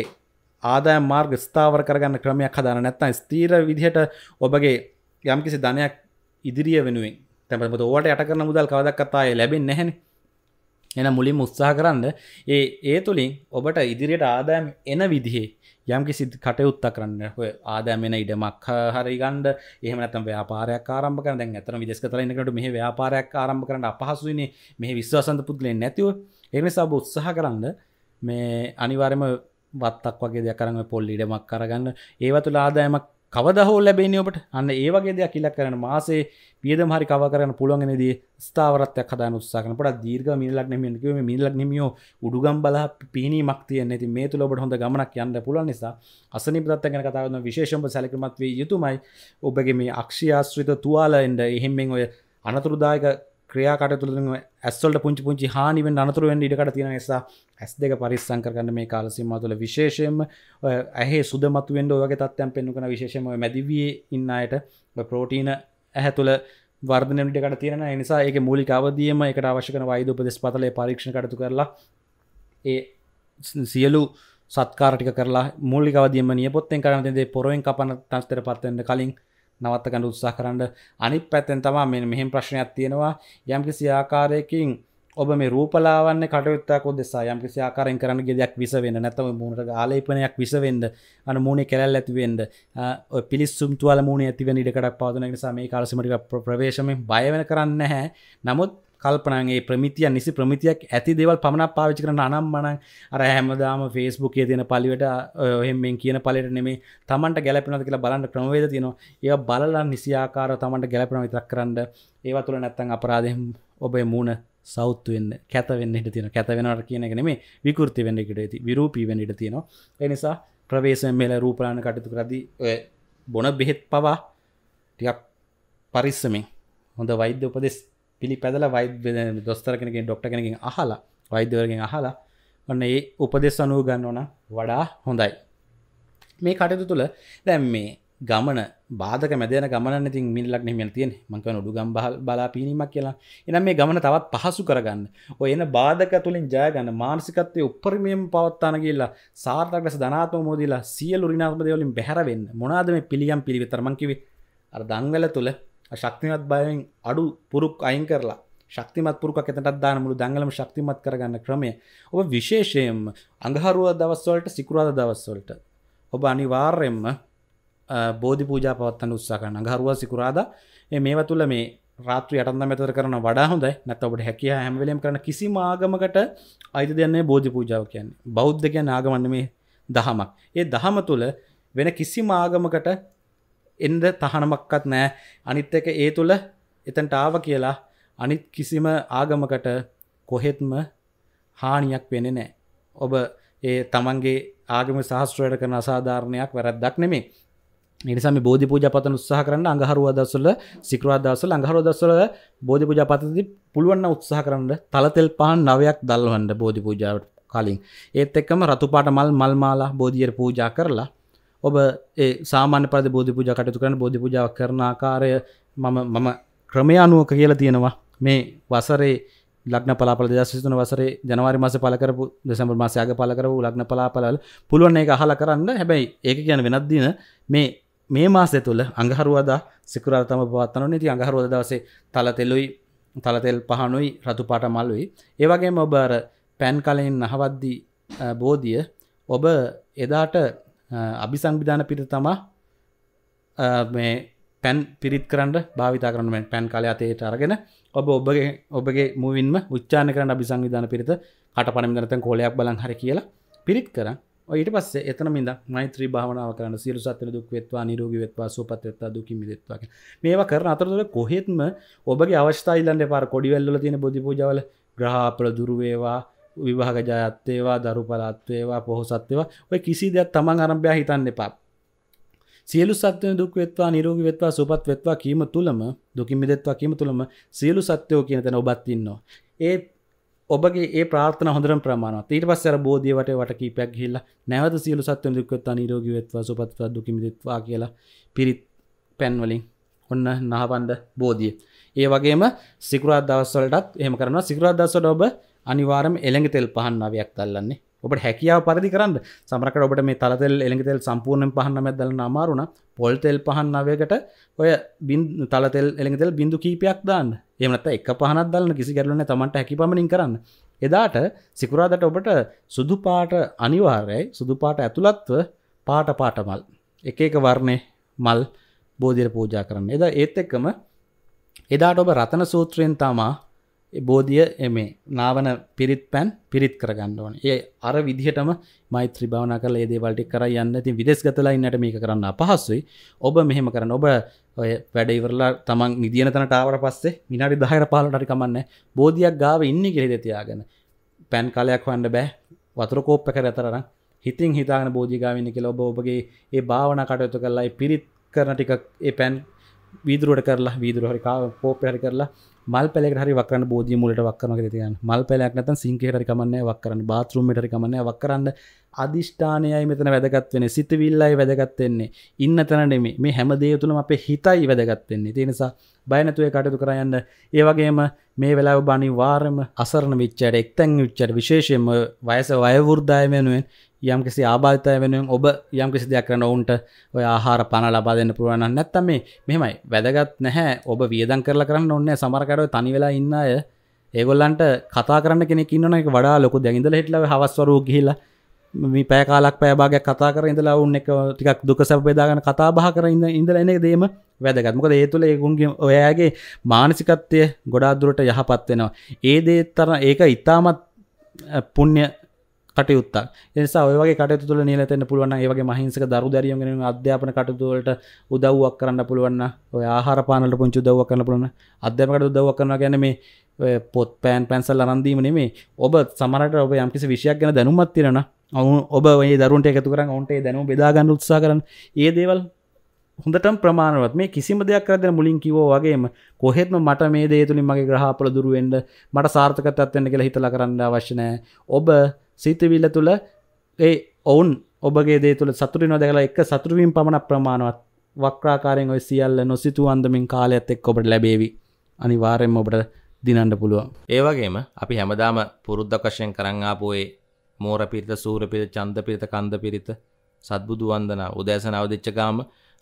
ආදාය මාර්ග ස්ථාවර කරගන්න ක්‍රමයක් හදාන නැත්තන් ස්තීර විදිහට ඔබගේ යම්කිසි ධනයක් ඉදිරිය වෙනුවෙන් තැබ ඔවට යට කරන මුදල් කවදක්කතාය ලැබෙන් නැහැනේ එන මුලින් උත්සාහ කරන්න ඒ ඒ තුළින් ඔබට ඉදිරියට ආදෑම් එන විදිහේ යම් කිසි කටයුත්තා කරන්න ඔය ආදෑම එන ඉඩමක් හරිගන්ඩ එහමනතම ව්‍යාපාරයක් ආරම්භ කර දැන් ඇතන විදෙස් කරන්නකට මෙහ ව්‍යාපාරයක් ආරම්භ කරන්න අපහසුනේ මෙහ විශ්වාසන්ත පුද්ලෙන් නැතිව එනිසා උත්සාහ කරන්න මේ අනිවාර්ම වත්තක් වගේ දෙකරන්න පොල් ඉඩමක් කරගන්න ඒවතුළ ආදායමක් කවදහෝ ලැබේනි ඔබට අන්න ඒවගේ දෙයක් ඉලක් කරන මාසේ පියදම හරි කව කරන්න පුළුවන්ගෙනදී ස්ථාවරත්යක් හදා උත්සාහන පට දීර්ග මිල්ලක් නමියකම මිල්ලක් නිමියෝ උඩුගම් බල පිනීමක් තිය නැති මේ තුළ ඔබට හොඳ ගමනක් යන්න පුළුවන් නිසා අසනි ප්‍රත්ත ගැන කතාවන විශේෂම සැලකමත්වේ යුතුමයි ඔබගේ මේ අක්ෂයාශ්‍රිත තුවාල එන්ඩ එහෙමෙන් ඔය අනතුරුදායක ක්‍රියාකට තුළින් ඇස්සොල්ට පුංචි පුංචි හානිවෙන් අනතුරුවෙන් ඉඩකට තියෙන නිසා ඇස් දෙක පරිස්සං කරගන්න මේ කාලසිම්ම තුළ විශේෂයෙන්ම ඇහේ සුදමතුවෙන්ඩ ඔයගේ තත්යන් පෙන්නුකන විශේෂම මැදිවී ඉන්නයට ප්‍රෝටීන ඇහැ තුළ වර්ධනමටකට තියෙන නිසා ඒ මූලිකාවදියම එකට අවශ්‍යකන වෛද උපදෙස් පතලය පරීක්ෂණ කටතු කරලා ඒ සියලු සත්කාරටික කරලා මුල්ලිකවදියම නියපොත්තෙන් කරනදේ පොරුවෙන් කපන තස්තර පත්වෙන්ට කලින් නවත්තකට උත්සා කරන්න අනි පැත්තෙන් තමා මෙ මෙහෙම ප්‍රශ්නයක් තියෙනවා යම්කිසි ආකාරයකින් ඔබ මේ රූපලාවන්න කටයුත්තක් දෙසා යම්කිසි ආකාරෙන් කරන්න ගෙදයක් විසවෙන්න නැතම මූුණට ආලේපනයක් විසවෙන්ද අන මූුණේ කැල් ඇතිවෙන්ද පිලිස්සුම් තුවල මූුණ ඇතිව ඉඩකට පාදන නිසා මේ කාලසිමටික ප්‍රවේශමෙන් බයවන කරන්න හැ නමුත් කල්පනගේ ප්‍රමිතිය නිසි ප්‍රමිතියක් ඇති දෙවල් පමණක් පාවිච කරන අනම් මන අර හැමදාම ෆේස්බුක් තියෙන පලිවට එහෙමෙන් කියන පලට නෙමේ තමන්ට ගැලපෙනද කියලා බලන්න ක්‍රමවේද තියෙනවා ඒ බලලා නිසියාකාර තමන්ට ගැලපෙන විතක් කරන්න ඒව තුළ නැත්තන් අපරාධයම් ඔබේ මූුණ සෞත්තුවෙන් කැතවෙන්න හිට තියෙන කැතවෙනට කියනක නෙමේ විකෘති වෙන්නකට ඇති විරූපී වෙන්නට තියෙනවා එනිසා ප්‍රවේශෙන් මෙල රූපලාන කටතු කරදි බොන බෙහෙත් පවා ටිකක් පරිස්සමෙන් හොඳ වෛද්‍ය උපදෙස් පිළි පැදල වයි දොස්තර කෙනකින් ඩොක්ට කෙනකින් අහලා වෛද්‍යවරගෙන් අහලා ඔන්න ඒ උපදෙස් අනුව ගන්න ඕන වඩා හොඳයි මේ කටයුතු තුළ දැම් මේ ගමන බාධක මැදන ගමන ති මිල්ලක් නම තියෙන මංක නොඩු ගම් බලා පිනීමක් කියලා එනම් මේ ගමන තවත් පහසු කරගන්න ඔය එන බාධක තුළින් ජයගන්න මානසිකත්වය උපරමියම් පවත්තාන කියලා සාර්ථක ධනාත්ම මෝදලා සියලු රිනාත්ම දෙවලින් බැහරවෙන්න මොනාද මේ පිළියම් පිළිවිතරමංකිවේ අර දංවල තුළ ශක්තිමත් බයෙන් අඩු පුරුක් අයින් කරලා ශක්තිමත් පුරුක් ඇතටත් දාන මුළු දංගලම ශක්තිමත් කරගන්න ක්‍රමය ඔබ විශේෂයෙන් අඟහරුව දවස්වලට සිකුරාද දවස්වලට ඔබ අනිවාර්යෙන්ම බෝධි පූජා පවත්තන්න උත්සා කරන අඟහරුව සිකුරාද මේව තුළ මේ රාත්‍රී අටන්ද මෙතර කරන වඩා හොඳයි නැත් ඔබට හැකියා හැමවෙලම් කරන කිසි මාගමකට අයිති දෙන්නේ බෝධි පූජාව කියන්නේ බෞද්ධ කියන ආගමන්න මේ දහමක් ඒ දහම තුළ වෙන කිසි මාගමකට එන්ද තහනමක්කත් නෑ අනිත් එක ඒ තුළ එතන්ට ආව කියලා අනිත් කිසිම ආගමකට කොහෙත්ම හානියක් වෙන නෑ ඔබ ඒ තමන්ගේ ආගම සහස්ත්‍රයට කරන අසාධාරණයක් වැරැද්දක් නෙමේ නිසම බෝධි පූජ පත උත්සාහ කරන්න අඟහරුව දස්සල සිකරවා දස්සල අඟහරු දස්සල බෝධි පූජ පතති පුළුවන්න උත්සාහ කරන්න තලතෙල් පහන් නවයක් දල්වන්න බෝධි පූජාවට කලින් ඒත් එක්කම රතුපාට මල් මල්මාලා බෝධියයට පූජා කරලා ඔබ ඒ සාමාන්‍ය පද බෝධි පූජ කටතු කරන බෝධි පූජාවක් කරන ආකාරය මම මම ක්‍රමය අනුවක කියලා තියෙනවා මේ වසරේ ලක්න පලාපල දශන වසරේ ජනවාරි මස පලකරපු දෙසැඹර් මාසයාග පලකරපු ලක්න පලාපලල් පුළුවන් ඒ අහල කරන්න හැබැයි ඒක ගැන වෙනත්දින මේ මේ මාසය තුළ අඟහරුවද සිකරතම පවත්තන නති අඟහරුවද දවසේ තලතෙල්ලුයි තලතෙල් පහනුයි රතු පාට මල්ලුයි ඒවගේම ඔබ පැන් කලෙන් නහවද්දී බෝධිය ඔබ එදාට අභි සංවිධාන පිට තමා මේ පැන් පිරිත් කරන්න භාවිතා කරනුවෙන් පැන් කාලය අතයට අරගෙන ඔබ ඔබගේ ඔබගේ මුවින්ම උච්චාන කරන්න අභි සංවිධාන පිරිත කට පනමිදරතන් කෝලයක් බලන් හර කියලා පිරිත් කරන්න ඊට පස්සේ එතනමින්ද මෛත්‍රී භාවනාව කරන සියලු සත්ත්ව දුක් වෙත්වා නිරෝගී වෙත්වා සුවපත් වෙත්වා දුකින් මිදෙත්වා කියන මේවා කරන අතරතුර කොහෙත්ම ඔබගේ අවශ්‍යතා ඉල්ලන්න එපාර කොඩිවැල් වල තියෙන බෝධි පූජාවල ග්‍රහ අපල දුරු වේවා විවාහක ජයත්තේවා දරු පලත්වේවා පොහොසත්වවා ඔය කිසි දෙයක් තමන් අරම්භයා හිතන්න එපා සියලු සත්‍යය දුක් වෙත්වා නිරෝග වෙත්වා සුපත් වෙත්වා කීම තුළම දුකිමිදෙත්වා කීම තුළම සියලු සත්‍යයෝ කියන තැන ඔබත් ඉන්නවා ඒ ඔබගේ ඒ ප්‍රාර්ථන හොඳරම් ප්‍රමාණවත් ඊට පස්සේ අර බෝධිය වටේ වට කීපයක් ගිහිල්ලා නැවත සියලු සත්‍යයන් දුක් වෙත්වා නිරෝගී වෙත්වා සුපත් වෙත්වා දුකිමිදෙත්වා කියලා පිරිත් පැන් වලින් ඔන්න නහවන්ද බෝධිය ඒ වගේම සිකුරාදා දවස්වලටත් එහෙම කරනවා සිකුරාදා දවස්වල ඔබ අනිවාරම එළඟ තෙල් පහන් අවයක් තල්ලන්නේ ඔබට හැකියාව පරදි කරන්න සමරකට ඔබට මේ තලතෙල් එළඟතෙල් සම්පූර්ණයෙන් පහන්න මැදල අමාරුණ පොල් තෙල් පහන් අවයකට ඔය බින් තලතෙල් එළඟතෙල් බිඳු කීපයක් දාන්න එමනත් එක පහනත් දලන කිසි කරලන තමන්ට හැකි පමණින් කරන්න එදාට සිකුරාදට ඔබට සුදු පාට අනිවාර්යයි සුදු පාට ඇතුළත්ව පාට පාටමල් එක එක වර්ණය මල් බෝධිර පූජා කරන්න එද ඒත් එක්කම එදාට ඔබ රතන සූත්‍රයෙන් තමා බෝධිය එමේ නාවන පිරිත් පැන් පිරිත් කරගන්න ඕන ඒ අර විදිහටම මෛත්‍රී භාවනා කරලා ඒ දේවල්ටි කර යන්න ඉතින් විදෙස් ගතලා ඉන්නට මේක කරන්න අපහසුයි ඔබ මෙහෙම කරන්න ඔබ ඔය වැඩ ඉවරලා තමන් නිදියන තැනට ආවට පස්සේ විනාඩි 10කට 15කට හරි කමන්නේ බෝධියක් ගාව ඉන්නේ කියලා තියාගෙන පැන් කාලයක් හොයන්න බෑ වතුර කෝප්පක රැතරන හිතින් හිතාගෙන බෝධිගාවින්න කියලා ඔබ ඔබගේ ඒ භාවනා කටයුතු කරලා පිරිත් කරන ටික ඒ පැන් වීදුරුවට කරලා වීදුර හරිකා පෝප හරි කරලා මල් පෙලෙක් හරි වක්රන්න බෝධිය මුලට වක්කරන තියන් මල් පෙලක් නත සිංකේටරි කමන්න වක්කරන්න බාතරුම්මටරි කමන්න වක්කරන්න අධිෂ්ඨානයයි මෙතන වැදගත්වෙන සිතවිල්ලයි වැදගත්වෙන්නේ ඉන්න තැනටෙම මේ හැමදේතුළම අපේ හිතයි වැදගත්වෙන්නේ තිනිසා බයනතුවය කටතු කරයන්න ඒවගේම මේ වෙලා බනි වාරම අසරන විච්චට එක්තැන් විච්චට විශේෂයම වයස වයවෘද්ධය වෙනුවෙන් යම් කිසි ආබාධතය වෙනුවෙන් ඔබ යම් කිසි දෙයක් කරන ඔවුන්ට ඔය ආහාර පණ ලබා දෙන්න පුළුවන් නැත්තම් මේ මෙහෙමයි වැදගත් නැහැ ඔබ වියදම් කරලා කරන්න ඕනේ සමහරකට තනි වෙලා ඉන්න අය ඒගොල්ලන්ට කතා කරන්න කෙනෙක් ඉන්නන එක වඩා ලොකු දැඟිඳල හිටලව හවස්වරූ ගිහිලා මේ පෑකාලක් පෑබාගයක් කතා කර ඉඳලා උන්න එක ටිකක් දුක සැපේදාගන කතා බහ කර ඉඳ ඉඳල එන දේම වැදගත්මක ඒ තුළ ඒකුන්ගේ ඔයාගේ මානසිකත්වය ගොඩාදුරට යහපත්වෙනවා ඒ දේ තර ඒක ඉතාමත් පුුණ්‍ය කටයුත්තක් එනිසා ඔයගේ කටයුතු තුළ නිලතෙන්න පුළුවන් ඒවගේ මහිංසක දරු දැරියගෙන අධ්‍යාපන කටයුතුවලට උදව්වක් කරන්න පුළුවන් ඔය ආහාරපානට පුංචි උදව්වක් කරන්න පුළුවන් අධ්‍යාපකට උදව්වක් කරනවා ගැන මේ පොත් පෑන් පැන්සල් අරන්දීම නෙමේ ඔබ සමරට ඔබ යම්කිසි විෂයක් ගැන දැනුමත් තිරෙන ඔවු ඔබ ඒ දරුන්ට එකතු කරන්න ඔන්ටේ දැනු බෙදාගන්න උත්සා කරන්න ඒ දේවල් හොඳටම ප්‍රමාණවත් මේ කිසිම දෙයක් කරදන මුලින් කිවෝ වගේම කොහෙත්ම මට මේ දේ තුළින් මගේ ග්‍රහපල දුරුවෙන්ඩ මට සාර්ථකතත්වන්න කියලා හිතලා කරන්න අවශ්‍යනෑ ඔබ සීතවිල්ල තුළ ඒ ඔවුන් ඔබගේ දේ තුළ සතුරි නොදැකලා එක සතුරුවීම් පමණ ප්‍රමාණවත් වක්්‍රාකාරෙන් ඔය සියල්ල නොසිතු අන්දමින් කාලයත් එක් ඔබට ලැබේවි අනිවාරයෙන් ඔබට දිනන්න පුළුවන් ඒවගේම අපි හැමදාම පුරුද්ධකශයෙන් කරංආපුයේ මෝර පිරිත සූර පිරිත චන්ද පිරිත කන්ද පිරිත සත්බුදු වන්දන උදෑසන අවදිච්චකාම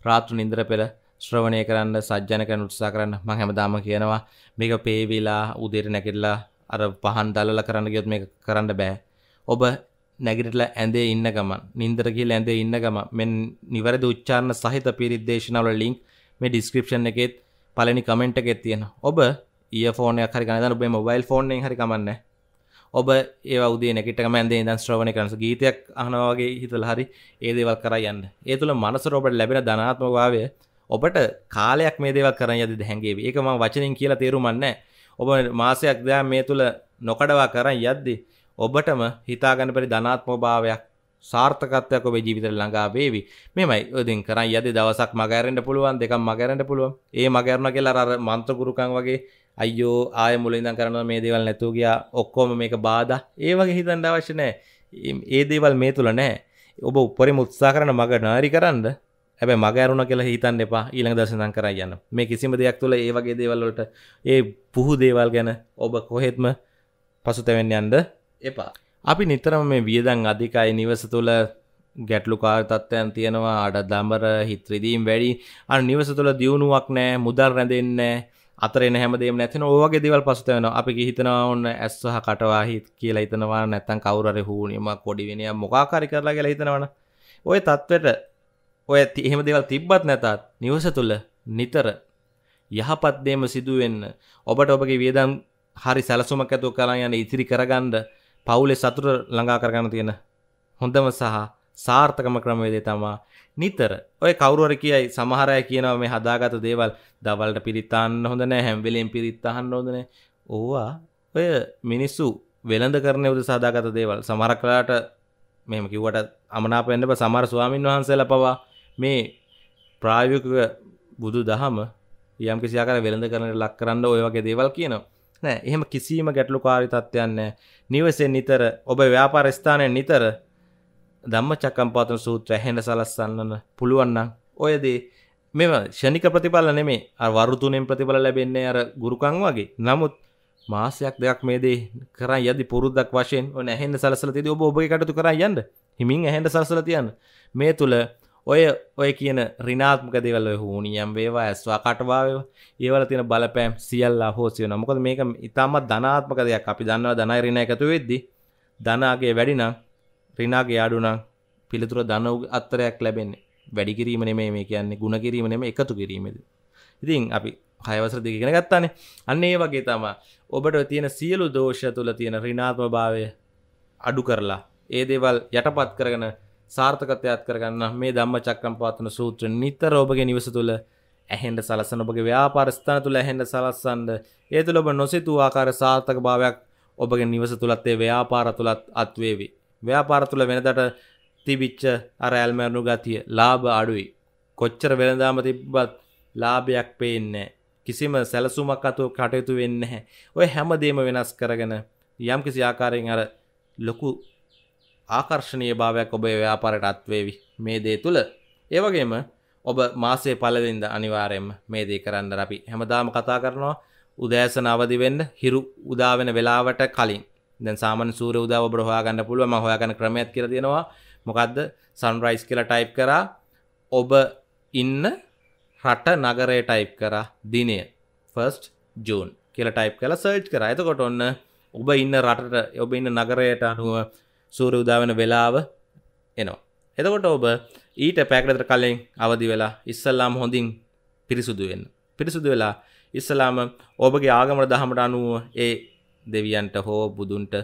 රාත්‍රු නින්දර පෙළ ශ්‍රවණය කරන්න සජ්ජන කරන උත්සා කරන්න මං හැමදාම කියනවා මේක පේවිලා උදේර නැකිල්ලා අර පහන් දල්ල කරන්න ගියොත් මේ කරන්න බෑ ඔබ නැගිටලා ඇඳේ ඉන්න ගමන් නින්දර කියලා ඇඳේ ඉන්න ගමන් මෙන් නිවැරදි උච්චාරණ සහිත පිරිත් දේශනාවල ලින්ක් මේ ඩිස්ක්‍රිප්ෂන් එකෙත් පළවෙනි කමෙන්ට් එකේ තියෙන. ඔබ ඊයර්ෆෝන් එකක් හරි ගන්න දාලා ඔබේ මොබයිල් ෆෝන් එකෙන් හරි කමන්නේ. ඔබ ඒ උදේ නැගිටකම ඇඳේ ඉඳන් ශ්‍රවණය කරනස ගීතයක් අහනවා වගේ හිතලා හරි ඒ දේවල් කරා යන්න. ඒ තුල මනසට ඔබට ලැබෙන ධනාත්මක භාවය ඔබට කාලයක් මේ දේවල් කරන්න යද්දි හැංගේවි. ඒක මම වචනෙන් කියලා තේරුම් ගන්නෑ. ඔබ මාසයක් දැන් මේ තුල නොකඩවා කරන් යද්දි ඔබටම හිතාගන්න පරි ධනාත්මභාවයක් සාර්ථකත්වයක් ඔබේ ජීවිතේ ළඟා වේවි. මෙමය ඔදින් කරන් යද දවසක් මගහැරෙන්න පුළුවන් දෙකක් මගහැරෙන්න පුළුවන්. ඒ මගහැරනවා කියලා අර මන්ත්‍ර ගුරුකම් වගේ අයියෝ ආයෙ මුල ඉඳන් කරනවා මේ දේවල් නැතුව ගියා. ඔක්කොම මේක බාධා. ඒ වගේ හිතන්න අවශ්‍ය නැහැ. ඒ දේවල් මේ තුල නැහැ. ඔබ උපරිම උත්සාහ කරන මග නාරි කරන්ද හැබැයි මග ඇරුණ කියලා හිතන්න එපා ඊළඟ දවසේ ඉඳන් කරා යන්න. මේ කිසිම දෙයක් තුළ ඒ වගේ දේවල් වලට ඒ පුහු දේවල් ගැන ඔබ කොහෙත්ම පසුතැවෙන්න යන්න එපා අපි නිතරම මේ වියදන් අධිකයි නිවස තුළ ගැටලුකාර තත්ත්වයන් තියෙනවා අඩ දම්බර හිත්‍රදීම් වැඩි අන් නිවස තුළ දියුණුවක් නෑ මුදල් රැඳෙන්න අතර හැමදේම නැතින ඕගේ දෙවල් පසුතයන අපි හිතනවා ඔන්න ඇස්සහ කටවාහිත් කියලා හිතනවා නැත්තන් කවුරර හූනීම කොඩිවිනය මොකාකාරි කරලා කියලා හිතනවන ඔය තත්වට ඔය එහෙම දෙවල් තිබ්බත් නැතත් නිවස තුළ නිතර යහපත්දේම සිදුවෙන්න ඔබට ඔබගේ වියදම් හරි සැලසුමක් ඇතු කරන්න යන ඉතිරි කරගන්ඩ පවුලේ සතුට ළඟා කරගන්න තියෙන හොඳම සහ සාර්ථකම ක්‍රමවේදය තමා නිතර ඔය කවුරුවර කියයි සමහරය කියනව මේ හදාගත දේවල් දවල්ට පිරිත්තාන්න හොඳ නෑ හැම්වෙලෙන් පිරිත්තහන්න හොදන ඕවා ඔය මිනිස්සු වෙළඳ කරන උද සදාගත දේවල් සමහර කලාට මෙම කිව්වට අමනාපෙන්ඩ සමර ස්වාමීන් වහන්සේල පවා මේ ප්‍රායෝගික බුදු දහම යම් කිසියාකර වෙළඳ කරන ලක් කරන්න ඔය වගේ දේවල් කියනවා නෑ එහෙම කිසිීම ගැටලු කාරි තත්වයන්න නිවසෙන් නිතර ඔබ ව්‍යාපාර ස්ථානය නිතර දම්ම චකම්පාතන සූත්‍ර හැඳ සලස්සන්නන පුළුවන්නම් ඔයදේ මෙම ෂණික ප්‍රතිඵල නෙමේ වරුතුනෙන් ප්‍රතිඵල ලැබෙන්නේ අර ගුරුකං වගේ නමුත් මාසයක් දෙයක් මේදේ කර යදි පුරුද්දක් වශයෙන් ඔ ඇහෙන්ද සලසල තිද ඔබ ඔබගේ කටතු කර යන්න හිමින් ඇහෙන්ට සලසල තියන්න මේ තුළ ඔය ඔය කියන රිනාත්මක දෙවල හූනියම් වේවා ඇස්වා කටවාාව ඒවල තින බලපෑම් සියල්ලා හෝසියන මොකද මේක ඉතාමත් ධනාත්මක දෙයක් අපි දන්නවා ධනයි රිණ එකතු වෙද්දි ධනාගේ වැඩිනම් රිනාගේ අඩුනම් පිළිතුර දනව අත්තරයක් ලැබෙන්නේ වැඩිකිරීම නෙමේ මේ කියන්නේ ගුණ කිරීම නෙම එකතු කිරීමද ඉතින් අපි හයවසර දෙගෙන ගත්තානේ අන්න ඒ වගේ තමා ඔබට තියෙන සියලු දෝෂ තුළ තියෙන රිනාත්ම භාවය අඩු කරලා ඒ දේවල් යටපත් කරගෙන සාර්ථකතයත් කරගන්න මේ ධම්ම චක්‍රම් පාතන සූත්‍ර නිතර ඔබගේ නිවස තුළ ඇහෙන්ට සලසන ඔබගේ ව්‍යාපාරස්ථාන තුළ ඇහෙන්ට සලස්සන්ඩ ඒ තුළ ඔබ නොසිතු ආකාර සාර්ථක භාවයක් ඔබගේ නිවස තුළත්තේ ව්‍යාපාර තුළත් අත්වේවි. ව්‍යාපාර තුළ වෙනදට තිබිච්ච අර ඇල්මැරණු ගතිය ලාභ අඩුයි. කොච්චර වෙළදාම තිබ්බත් ලාභයක් පේන්නේ කිසිම සැලසුමක් අතුව කටයුතු වෙන්න හැ ඔය හැමදේම වෙනස් කරගෙන යම් කිසි ආකාරයෙන් අර ලොකු ආකර්ශණය භාවයක් ඔබේ ව්‍යාපාරයට අත්වේවි මේ දේ තුළ ඒවගේම ඔබ මාසේ පලදින්ද අනිවාරයෙන් මේ දේ කරන්න අපි හැමදාම කතා කරනවා උදෑසන අවදිවෙන්න හිරු උදාවෙන වෙලාවට කලින් දැන් සාමන සූර උදාව බ්‍රහයාගන්න පුළුව මහොයාගන ක්‍රමයක් කර තියෙනවා මොකක්ද සන්රයිස් කියලා ටයිප් කරා ඔබ ඉන්න රට නගරය ටයිප් කරා දිනය ෆස්ට් ජූන් කියලා ටයිප් කලා සර්ච් කර එතකොට ඔන්න ඔබ ඉන්න රටට ඔබ ඉන්න නගරයට අනුව සූර උදාවන වෙලාව එනවා. එතකොට ඔබ ඊට පැකරතර කලෙන් අවදි වෙලා ඉස්සල්ලාම හොඳින් පිරිසුදු වෙන්න. පිරිසුදු වෙලා ඉස්සලාම ඔබගේ ආගමට දහමට අනුව ඒ දෙවියන්ට හෝ බුදුන්ට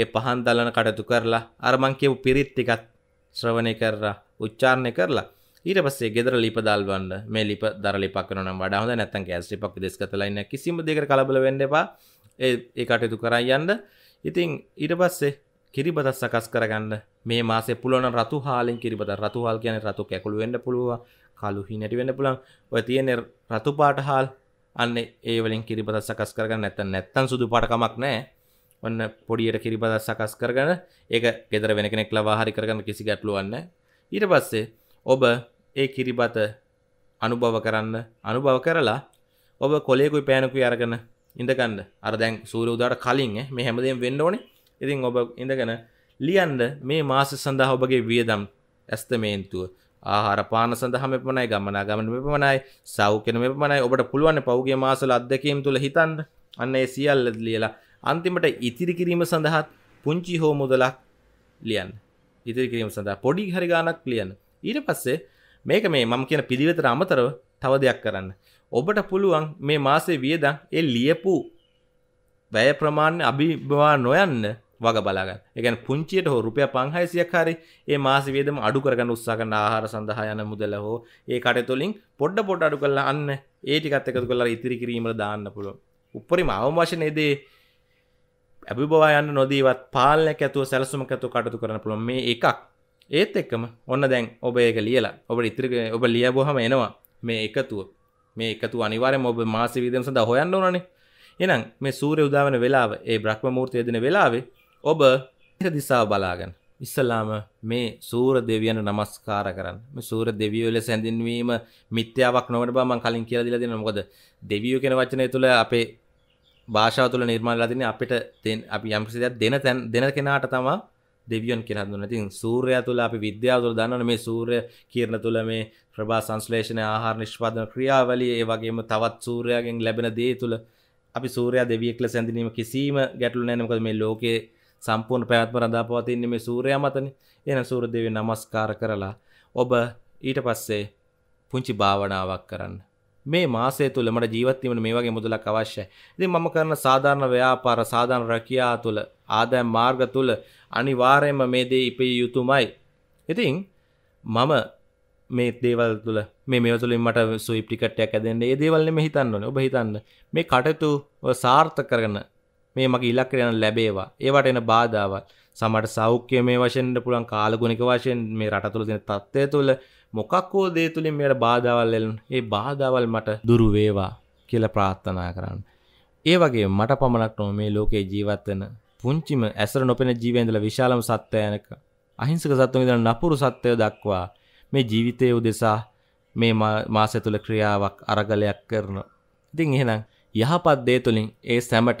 ඒ පහන් දලන කටතු කරලා අරමං කියපු පිරිත් ටිකත් ශ්‍රවණය කරලා උච්චාරණය කරලා ඊට පස්සේ ගෙදර ලිප දාල්වන්න මේ ලිප දර ලිපක් වෙනවා නම් වඩා හොඳ නැත්නම් ගෑස් ලිපක් විදේශ කරලා ඉන්න කිසිම දෙයකට කලබල වෙන්න එපා ඒ ඒ කටයුතු කරන් යන්න ඉතින් ඊට පස්සේ කිරිබදත් සකස් කරගන්න මේ මාසේ පුළුවන් රතු හාලෙන් කිරිබද රතු හාල් කියන්නේ රතු කැකුළු වෙන්න පුළුවන් කළු හිණටි වෙන්න පුළුවන් ඔය තියෙන රතු පාට හාල් අන්න ඒ වලින් කිරිබදත් සකස් කරගන්න නැත්නම් නැත්නම් සුදු පාට කමක් නැහැ ඔන්න පොඩියට කිරිබදත් සකස් කරගෙන ඒක ගෙදර වෙන කෙනෙක් ලවා හරි කරගන්න කිසි ගැටලුවක් නැහැ ඊට පස්සේ ඔබ ඒ කිරිබත අනුභව කරන්න අනුභව කරලා ඔබ කොලේකුයි පෑනකුයි අරගෙන ඉඳගන්න අර දැන් සූර උදාට කලින් මේ හැමදේම වෙන්න ඕනේ ඉතින් ඔබ ඉඳගෙන ලියන්ද මේ මාස සඳහා ඔබගේ වියදම් ඇස්තමේන්තුව ආහාර පාන සඳහම එපමණයි ගමනා ගමන මෙපමණයි සෞඛ්‍යන මෙපමණයි ඔබට පුළුවන් පෞගේ මාසල අත්දැකීම් තුළ හිතන්න අන්න ඒ සියල්ල ලියලා අන්තිමට ඉතිරි කිරීම සඳහාත් පුංචි හෝ මුදලක් ලියන්න ඉතිරි කිරීම සඳහා පොඩි හරි ගානක් ලියන්න ඊට පස්සේ මේක මේ මම කියන පිළිවෙතට අමතරව තව දෙයක් කරන්න ඔබට පුළුවන් මේ මාසේ වියදම් ඒ ලියපු වැය ප්‍රමාණය අභිබවා නොයන්න වග බලාගන්න එකන පුංචියට හෝ රුපය පංහයිසියක් හරි ඒ මාස වේදම අඩු කරගන්න උත්සාකන්න ආහාර සඳහා යන මුදල හෝ ඒ කටතුලින් පොඩ්ඩ පොඩ් අඩු කරලා අන්න ඒටිකත් එකතු කරලා ඉතිරි කිරීමට දාන්න පුළුව උපරිම අවමශනයේදේ ඇබිබවා යන්න නොදීවත් පාලනයක් ඇතුව සැලසුම ඇතු කටතු කරන පුළුවන් මේ එකක් ඒත් එක්කම ඔන්න දැන් ඔබ ඒක ලියලා ඔබ ඉතිරික ඔබ ලියබොහම එනවා මේ එකතුව මේ එකතු අනිවාරෙන් ඔබ මාස විදම සඳ හොයන්න ඕනනේ එනම් මේ සූරය උදාවන වෙලාව ඒ බ්‍රහ්ම මූර්තය දෙන වෙලාවේ ඔබ දිසා බලාගන්න ඉස්සල්ලාම මේ සූර දෙවියන නමස්කාර කරන්න සූර දෙවියෝ ලෙස හැඳින්වීම මිත්‍යාවක් නොවට බමන් කලින් කියලා දිලා දෙන මොකද දෙවියෝ කියන වචනය තුළ අපේ භාෂාව තුළ නිර්මාණලා තින්නේ අපිට අපි යම් කිසි දෙයක් දෙන තැන දෙන කෙනාට තමයි දෙවියන් කියලා හඳුන්වන. ඉතින් සූර්යයා තුළ අපි විද්‍යාව තුළ දන්නවනේ මේ සූර්ය කිරණ තුළ මේ ප්‍රභා සංශ්ලේෂණය ආහාර නිෂ්පාදන ක්‍රියාවලිය ඒ වගේම තවත් සූර්යයාගෙන් ලැබෙන දේ තුළ අපි සූර්යයා දෙවියෙක් ලෙස හැඳින්වීම කිසිම ගැටලු නැහැ මොකද මේ ලෝකයේ සම්පූර්ණ පැවැත්ම රඳා පවතින්නේ මේ සූර්යයා මතනේ. එහෙනම් සූර්ය දේවිය නමස්කාර කරලා ඔබ ඊට පස්සේ පුංචි භාවනාවක් කරන්න. මේ මාසය තුල මට ජීවත් වීමට මේ වගේ මුදලක් අවශ්‍යයි. ඉතින් මම කරන සාධාරණ ව්‍යාපාර සාධාරණ රැකියාව තුල ආදායම් මාර්ග තුල අනිවාර්යයෙන්ම මේ දේ ඉපිය යුතුමයි. ඉතින් මම මේ දේවල් තුල මේ මේ තුලින් මට සුයිප් ටිකට් එකක් ඇදෙන්න. ඒ දේවල් නෙමෙයි හිතන්න ඕනේ. ඔබ හිතන්න මේ කටයුතු සාර්ථක කරගෙන මේ මගේ ඉලක්කයට යන ලැබේවා. ඒවට එන බාධාවල් සමහරට සෞඛ්‍ය මේ වශයෙන් ඉන්න පුළුවන් කාලගුණික වශයෙන් මේ රට තුළ තියෙන තත්ත්වය තුළ මොකක් හෝ දේ තුලින් මේකට බාධාවල් එන ඒ බාධාවල් මට දුරු වේවා කියලා ප්‍රාර්ථනා කරන්න. ඒ වගේ මට පමණක් නොව මේ ලෝකේ ජීවත් වෙන පුංචිම ඇසර නොපෙන ජීවය ඉඳලා විශාලම සත්ත්වයනක අහිංසක සත්ත්වයන් ඉඳලා නපුරු සත්ත්වය දක්වා මේ ජීවිතයේ උදෙසා මේ මාසය තුළ ක්‍රියාවක් අරගලයක් කරන. ඉතින් එහෙනම් යහපත් දේ තුලින් ඒ සැමට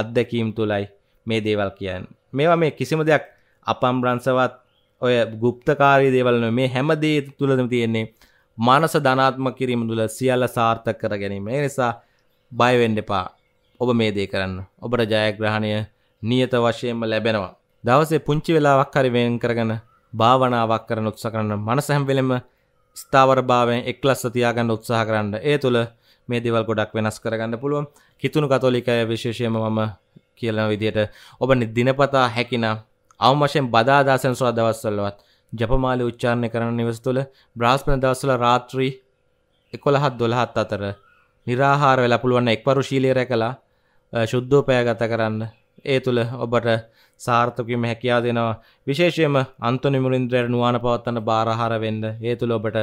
අත්දැකීම් තුලයි මේ දේවල් කියන්න මේවා මේ කිසිම දෙයක් අපම් බ්‍රංසවත් ඔය ගුප්තකාරී දේවල්න මේ හැමදේ තුළදම තියෙන්නේ මනස ධනාත්ම කිරීම තුළ සියල්ල සාර්ථක කර ගැනීම ඒ නිසා බයවෙන්න එපා ඔබ මේ දේ කරන්න ඔබට ජයග්‍රහණය නියත වශයෙන්ම ලැබෙනවා දවසේ පුංචි වෙලාවක් හරි වෙන් කරගෙන භාවනාවක් කරන උත්සාහ කරන්න මනස හැම වෙලෙම ස්ථාවර භාවයෙන් එක්ලස්ස තියාගන්න උත්සාහ කරන්න. ඒ තුළ මේ දේවල් ගොඩක් වෙනස් කරගන්න පුළුවන්. කිතුුණු කතෝලිකය විශේෂයම මම කියන විදියට ඔබ දිනපතා හැකිනම් අවමශයෙන් බදාදාසන් සොල දවස්වල්ලවත් ජපමාලි උච්චාරණය කරන නිවස් තුළ බ්‍රාස්පන දවස්සල රාත්‍රී එකොළහත් දොළහත් අතර නිරාහාර වෙලා පුළුවන්න එක් පරුශීලීරය කලා ශුද්ධෝපය ගත කරන්න ඒ තුළ ඔබට සාර්ථකම හැකයා දෙනවා විශේෂයම අන්තුනිමුරින්ද්‍රයට නුවන පවත්තන්න බාරහාර වෙන්න ඒ තුළ ඔබට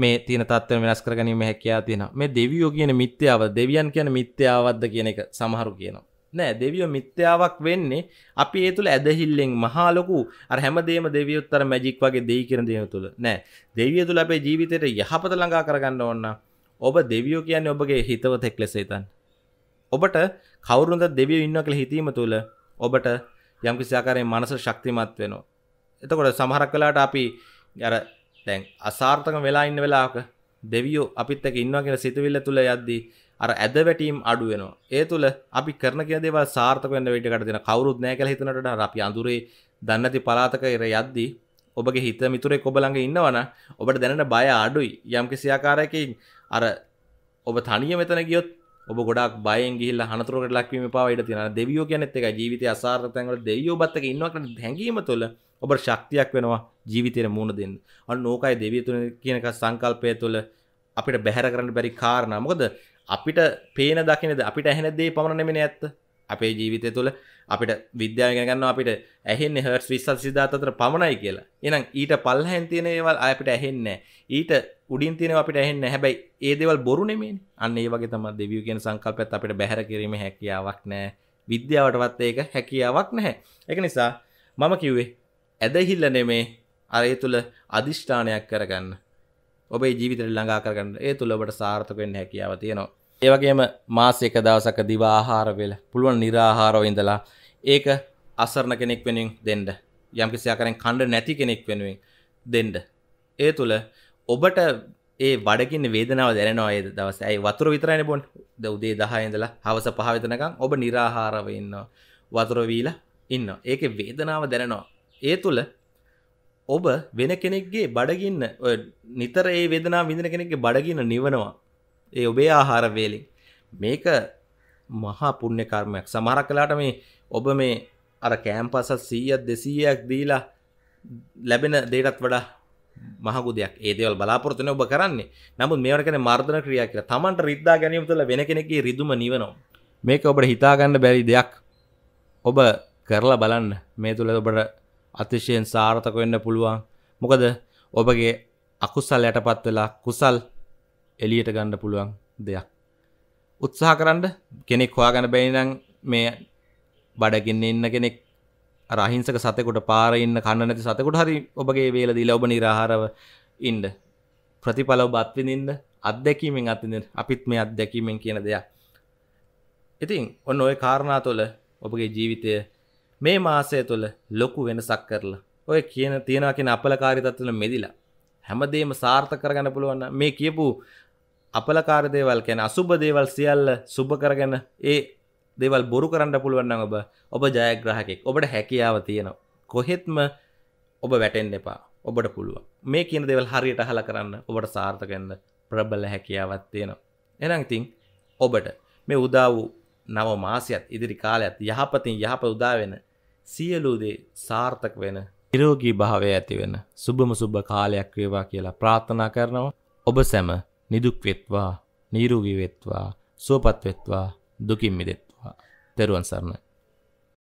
මේ තින තත්ව වෙනස් කරගනීම හැකයා තියෙන මේ දෙවියෝ කියන මිත්‍යාව දෙවියන් කියන මිත්‍යාවද්ද කියන එක සමහරු කියනවා නෑ දෙවියෝ මිත්‍යාවක් වෙන්නේ අපි ඒ තුළ ඇදහිල්ලෙන් මහාලොකු අර හැමදේම දෙවියොත්තර මැජික් වගේ දෙයි කරන දේව තුළ නෑ දෙවිය තුළ අපේ ජීවිතයට යහපත ළඟා කරගන්න ඕන්න ඔබ දෙවියෝ කියන්නේ ඔබගේ හිතවතෙක් ලෙස ඉතන් ඔබට කවුරුන්ද දෙවියෝ ඉන්නවා කියලා හිතීම තුළ ඔබට යම්කිසි ආකාරයෙන් මනස ශක්තිමත් වෙනවා එතකොට සමහරක් වෙලාවට අපි අර දැන් අසාර්ථක වෙලා ඉන්න වෙලාක දෙවියෝ අපිත් එක ඉන්නවා කියෙන සිතුවිල්ල තුළ යද්දී අර ඇද වැටීම් අඩුවෙනවා ඒ තුළ අපි කරන කියදව සාර්ථක වන්න වැටකට දෙන කවරුත් නෑ කළ හිතනට අපි අඳුරේ දන්නති පලාතක එර යද්දී ඔබගේ හිත මිතුරේ කොබලඟ ඉන්නවන ඔබට දැනට බය අඩුයි යම් කිසියාකාරයකින් අර ඔබ තනිය මෙතන ගියොත් ඔබ ගොඩක් බයෙන් ගිල්ල හනතුරට ලක්වීම පාවට තින දෙවියෝ කියනෙත් එක ජීවිත අසාර්ථතැන්ට දෙවියෝ බත්තක ඉන්නවට හැඟීම තුළ ඔබට ශක්තියක් වෙනවා ජීවිතයට මුණ දෙන්න. අන්න ඕකයි දෙවියන් කියනක සංකල්පය තුළ අපිට බැහැර කරන්න බැරි කාරණා. මොකද අපිට පේන දකින්නද අපිට ඇහෙන දේ පමණ නෙමෙයි ඇත්ත. අපේ ජීවිතය තුළ අපිට විද්‍යාව ඉගෙන ගන්නවා අපිට ඇහෙන්නේ හර්ට්ස් 270 අතර පමණයි කියලා. එහෙනම් ඊට පල්ලෙන් තියෙන ඒවල් අපිට ඇහෙන්නේ ඊට උඩින් තියෙන අපිට ඇහෙන්නේ හැබැයි ඒ දේවල් බොරු නෙමෙයිනේ. අන්න ඒ වගේ තමයි දෙවියෝ කියන සංකල්පයත් අපිට බැහැර කිරීමේ හැකියාවක් නැහැ. විද්‍යාවටවත් ඒක හැකියාවක් නැහැ. ඒක නිසා මම කිව්වේ ඇදහිල්ල නෙමේ අරය තුළ අධිෂ්ඨානයක් කරගන්න ඔබේ ජීවිතර ළඟා කරගන්න ඒ තුළ ඔබට සාර්ථකෙන් හැකියාව තියෙනවා ඒවගේම මාස එක දවසක දිවාහාරවෙල පුළුවන් නිරාහාරෝ ඉඳලා ඒක අසරණ කෙනෙක් වෙනින් දෙන්න යම්කිසියාකරෙන් කණ්ඩ නැති කෙනෙක් වෙනුවෙන් දෙන්න ඒ තුළ ඔබට ඒ වඩකින්න වේදනාව දැනවා ඒ දවස ඇයි වතුර විතරයින බොන් ද උදේ දහයඳලා හවස පහවිතනකම් ඔබ නිරාහාරව ඉන්නවා වතුරවීල ඉන්න ඒක වේදනාව දැනවා ඒ තුළ ඔබ වෙන කෙනෙක්ගේ බඩගින්න නිතර ඒ වෙදනා විඳන කෙනෙක්ගේ බඩගින්න නිවනවා ඒ ඔබේ ආහාර වේලින් මේක මහා පුුණ්‍ය කර්මයක් සමහර කලාට මේ ඔබ මේ අර කෑම්පසත් සීයත් දෙසීයක් දීලා ලැබෙන දේටත් වඩා මහගු දෙයක් ඒදවල් බලාපොරතන ඔබ කරන්නේ නමුත් මේවට කෙන මර්ධන ක්‍රියා කියලා තමන්ට රිද්දා ගැනීම තුළ වෙන කෙනෙකි රිදුම නිවනවා මේක ඔබට හිතාගන්න බැරි දෙයක් ඔබ කරලා බලන්න මේ තුළ ඔබට අතිශයෙන් සාර්ථක වෙන්න පුළුවන්. මොකද ඔබගේ අකුසල් යටපත් වෙලා කුසල් එළියට ගන්න පුළුවන් දෙයක්. උත්සාහ කරන්න කෙනෙක් හොයාගන්න බැරි නම් මේ බඩගින්න ඉන්න කෙනෙක් අර අහිංසක සතෙකුට පාර ඉන්න කන්න නැති සතෙකුට හරි ඔබගේ වේල දීලා ඔබ निराහාරව ඉන්න ප්‍රතිඵල ඔබ අත්විඳින්න අත්දැකීමෙන් අත්විඳින්න අපිත් මේ අත්දැකීමෙන් කියන දෙයක්. ඉතින් ඔන්න ওই කාරණා තුළ ඔබගේ ජීවිතය මේ මාසය තුළ ලොකු වෙනසක් කරලා ඔය කියන තියෙනවා කියන අපලකාරී තත්ත්වවල මෙදිලා හැමදේම සාර්ථක කරගන්න පුළුවන් මේ කියපු අපලකාර දේවල් කියන්නේ අසුබ දේවල් සියල්ල සුබ කරගෙන ඒ දේවල් බොරු කරන්න පුළුවන් නම් ඔබ ඔබ ජයග්‍රාහකෙක් ඔබට හැකියාව තියෙනවා කොහෙත්ම ඔබ වැටෙන්න එපා ඔබට පුළුවන් මේ කියන දේවල් හරියට අහලා කරන්න ඔබට සාර්ථක වෙන්න ප්‍රබල හැකියාවක් තියෙනවා එහෙනම් ඉතින් ඔබට මේ උදා වූ නව මාසයක් ඉදිරි කාලයත් යහපතින් යහපත උදා වෙන සියලූදේ සාර්ථක වෙන නිරෝගී භාවය ඇති වෙන සුබම සුබ කාලයක් වේවා කියලා ප්‍රාර්ථනා කරනවා ඔබ සැම නිදුක් වෙත්වා නීරුගී වෙත්වා සුවපත් වෙත්වා දුකින් මිදෙත්වා තෙරුවන් සරණයි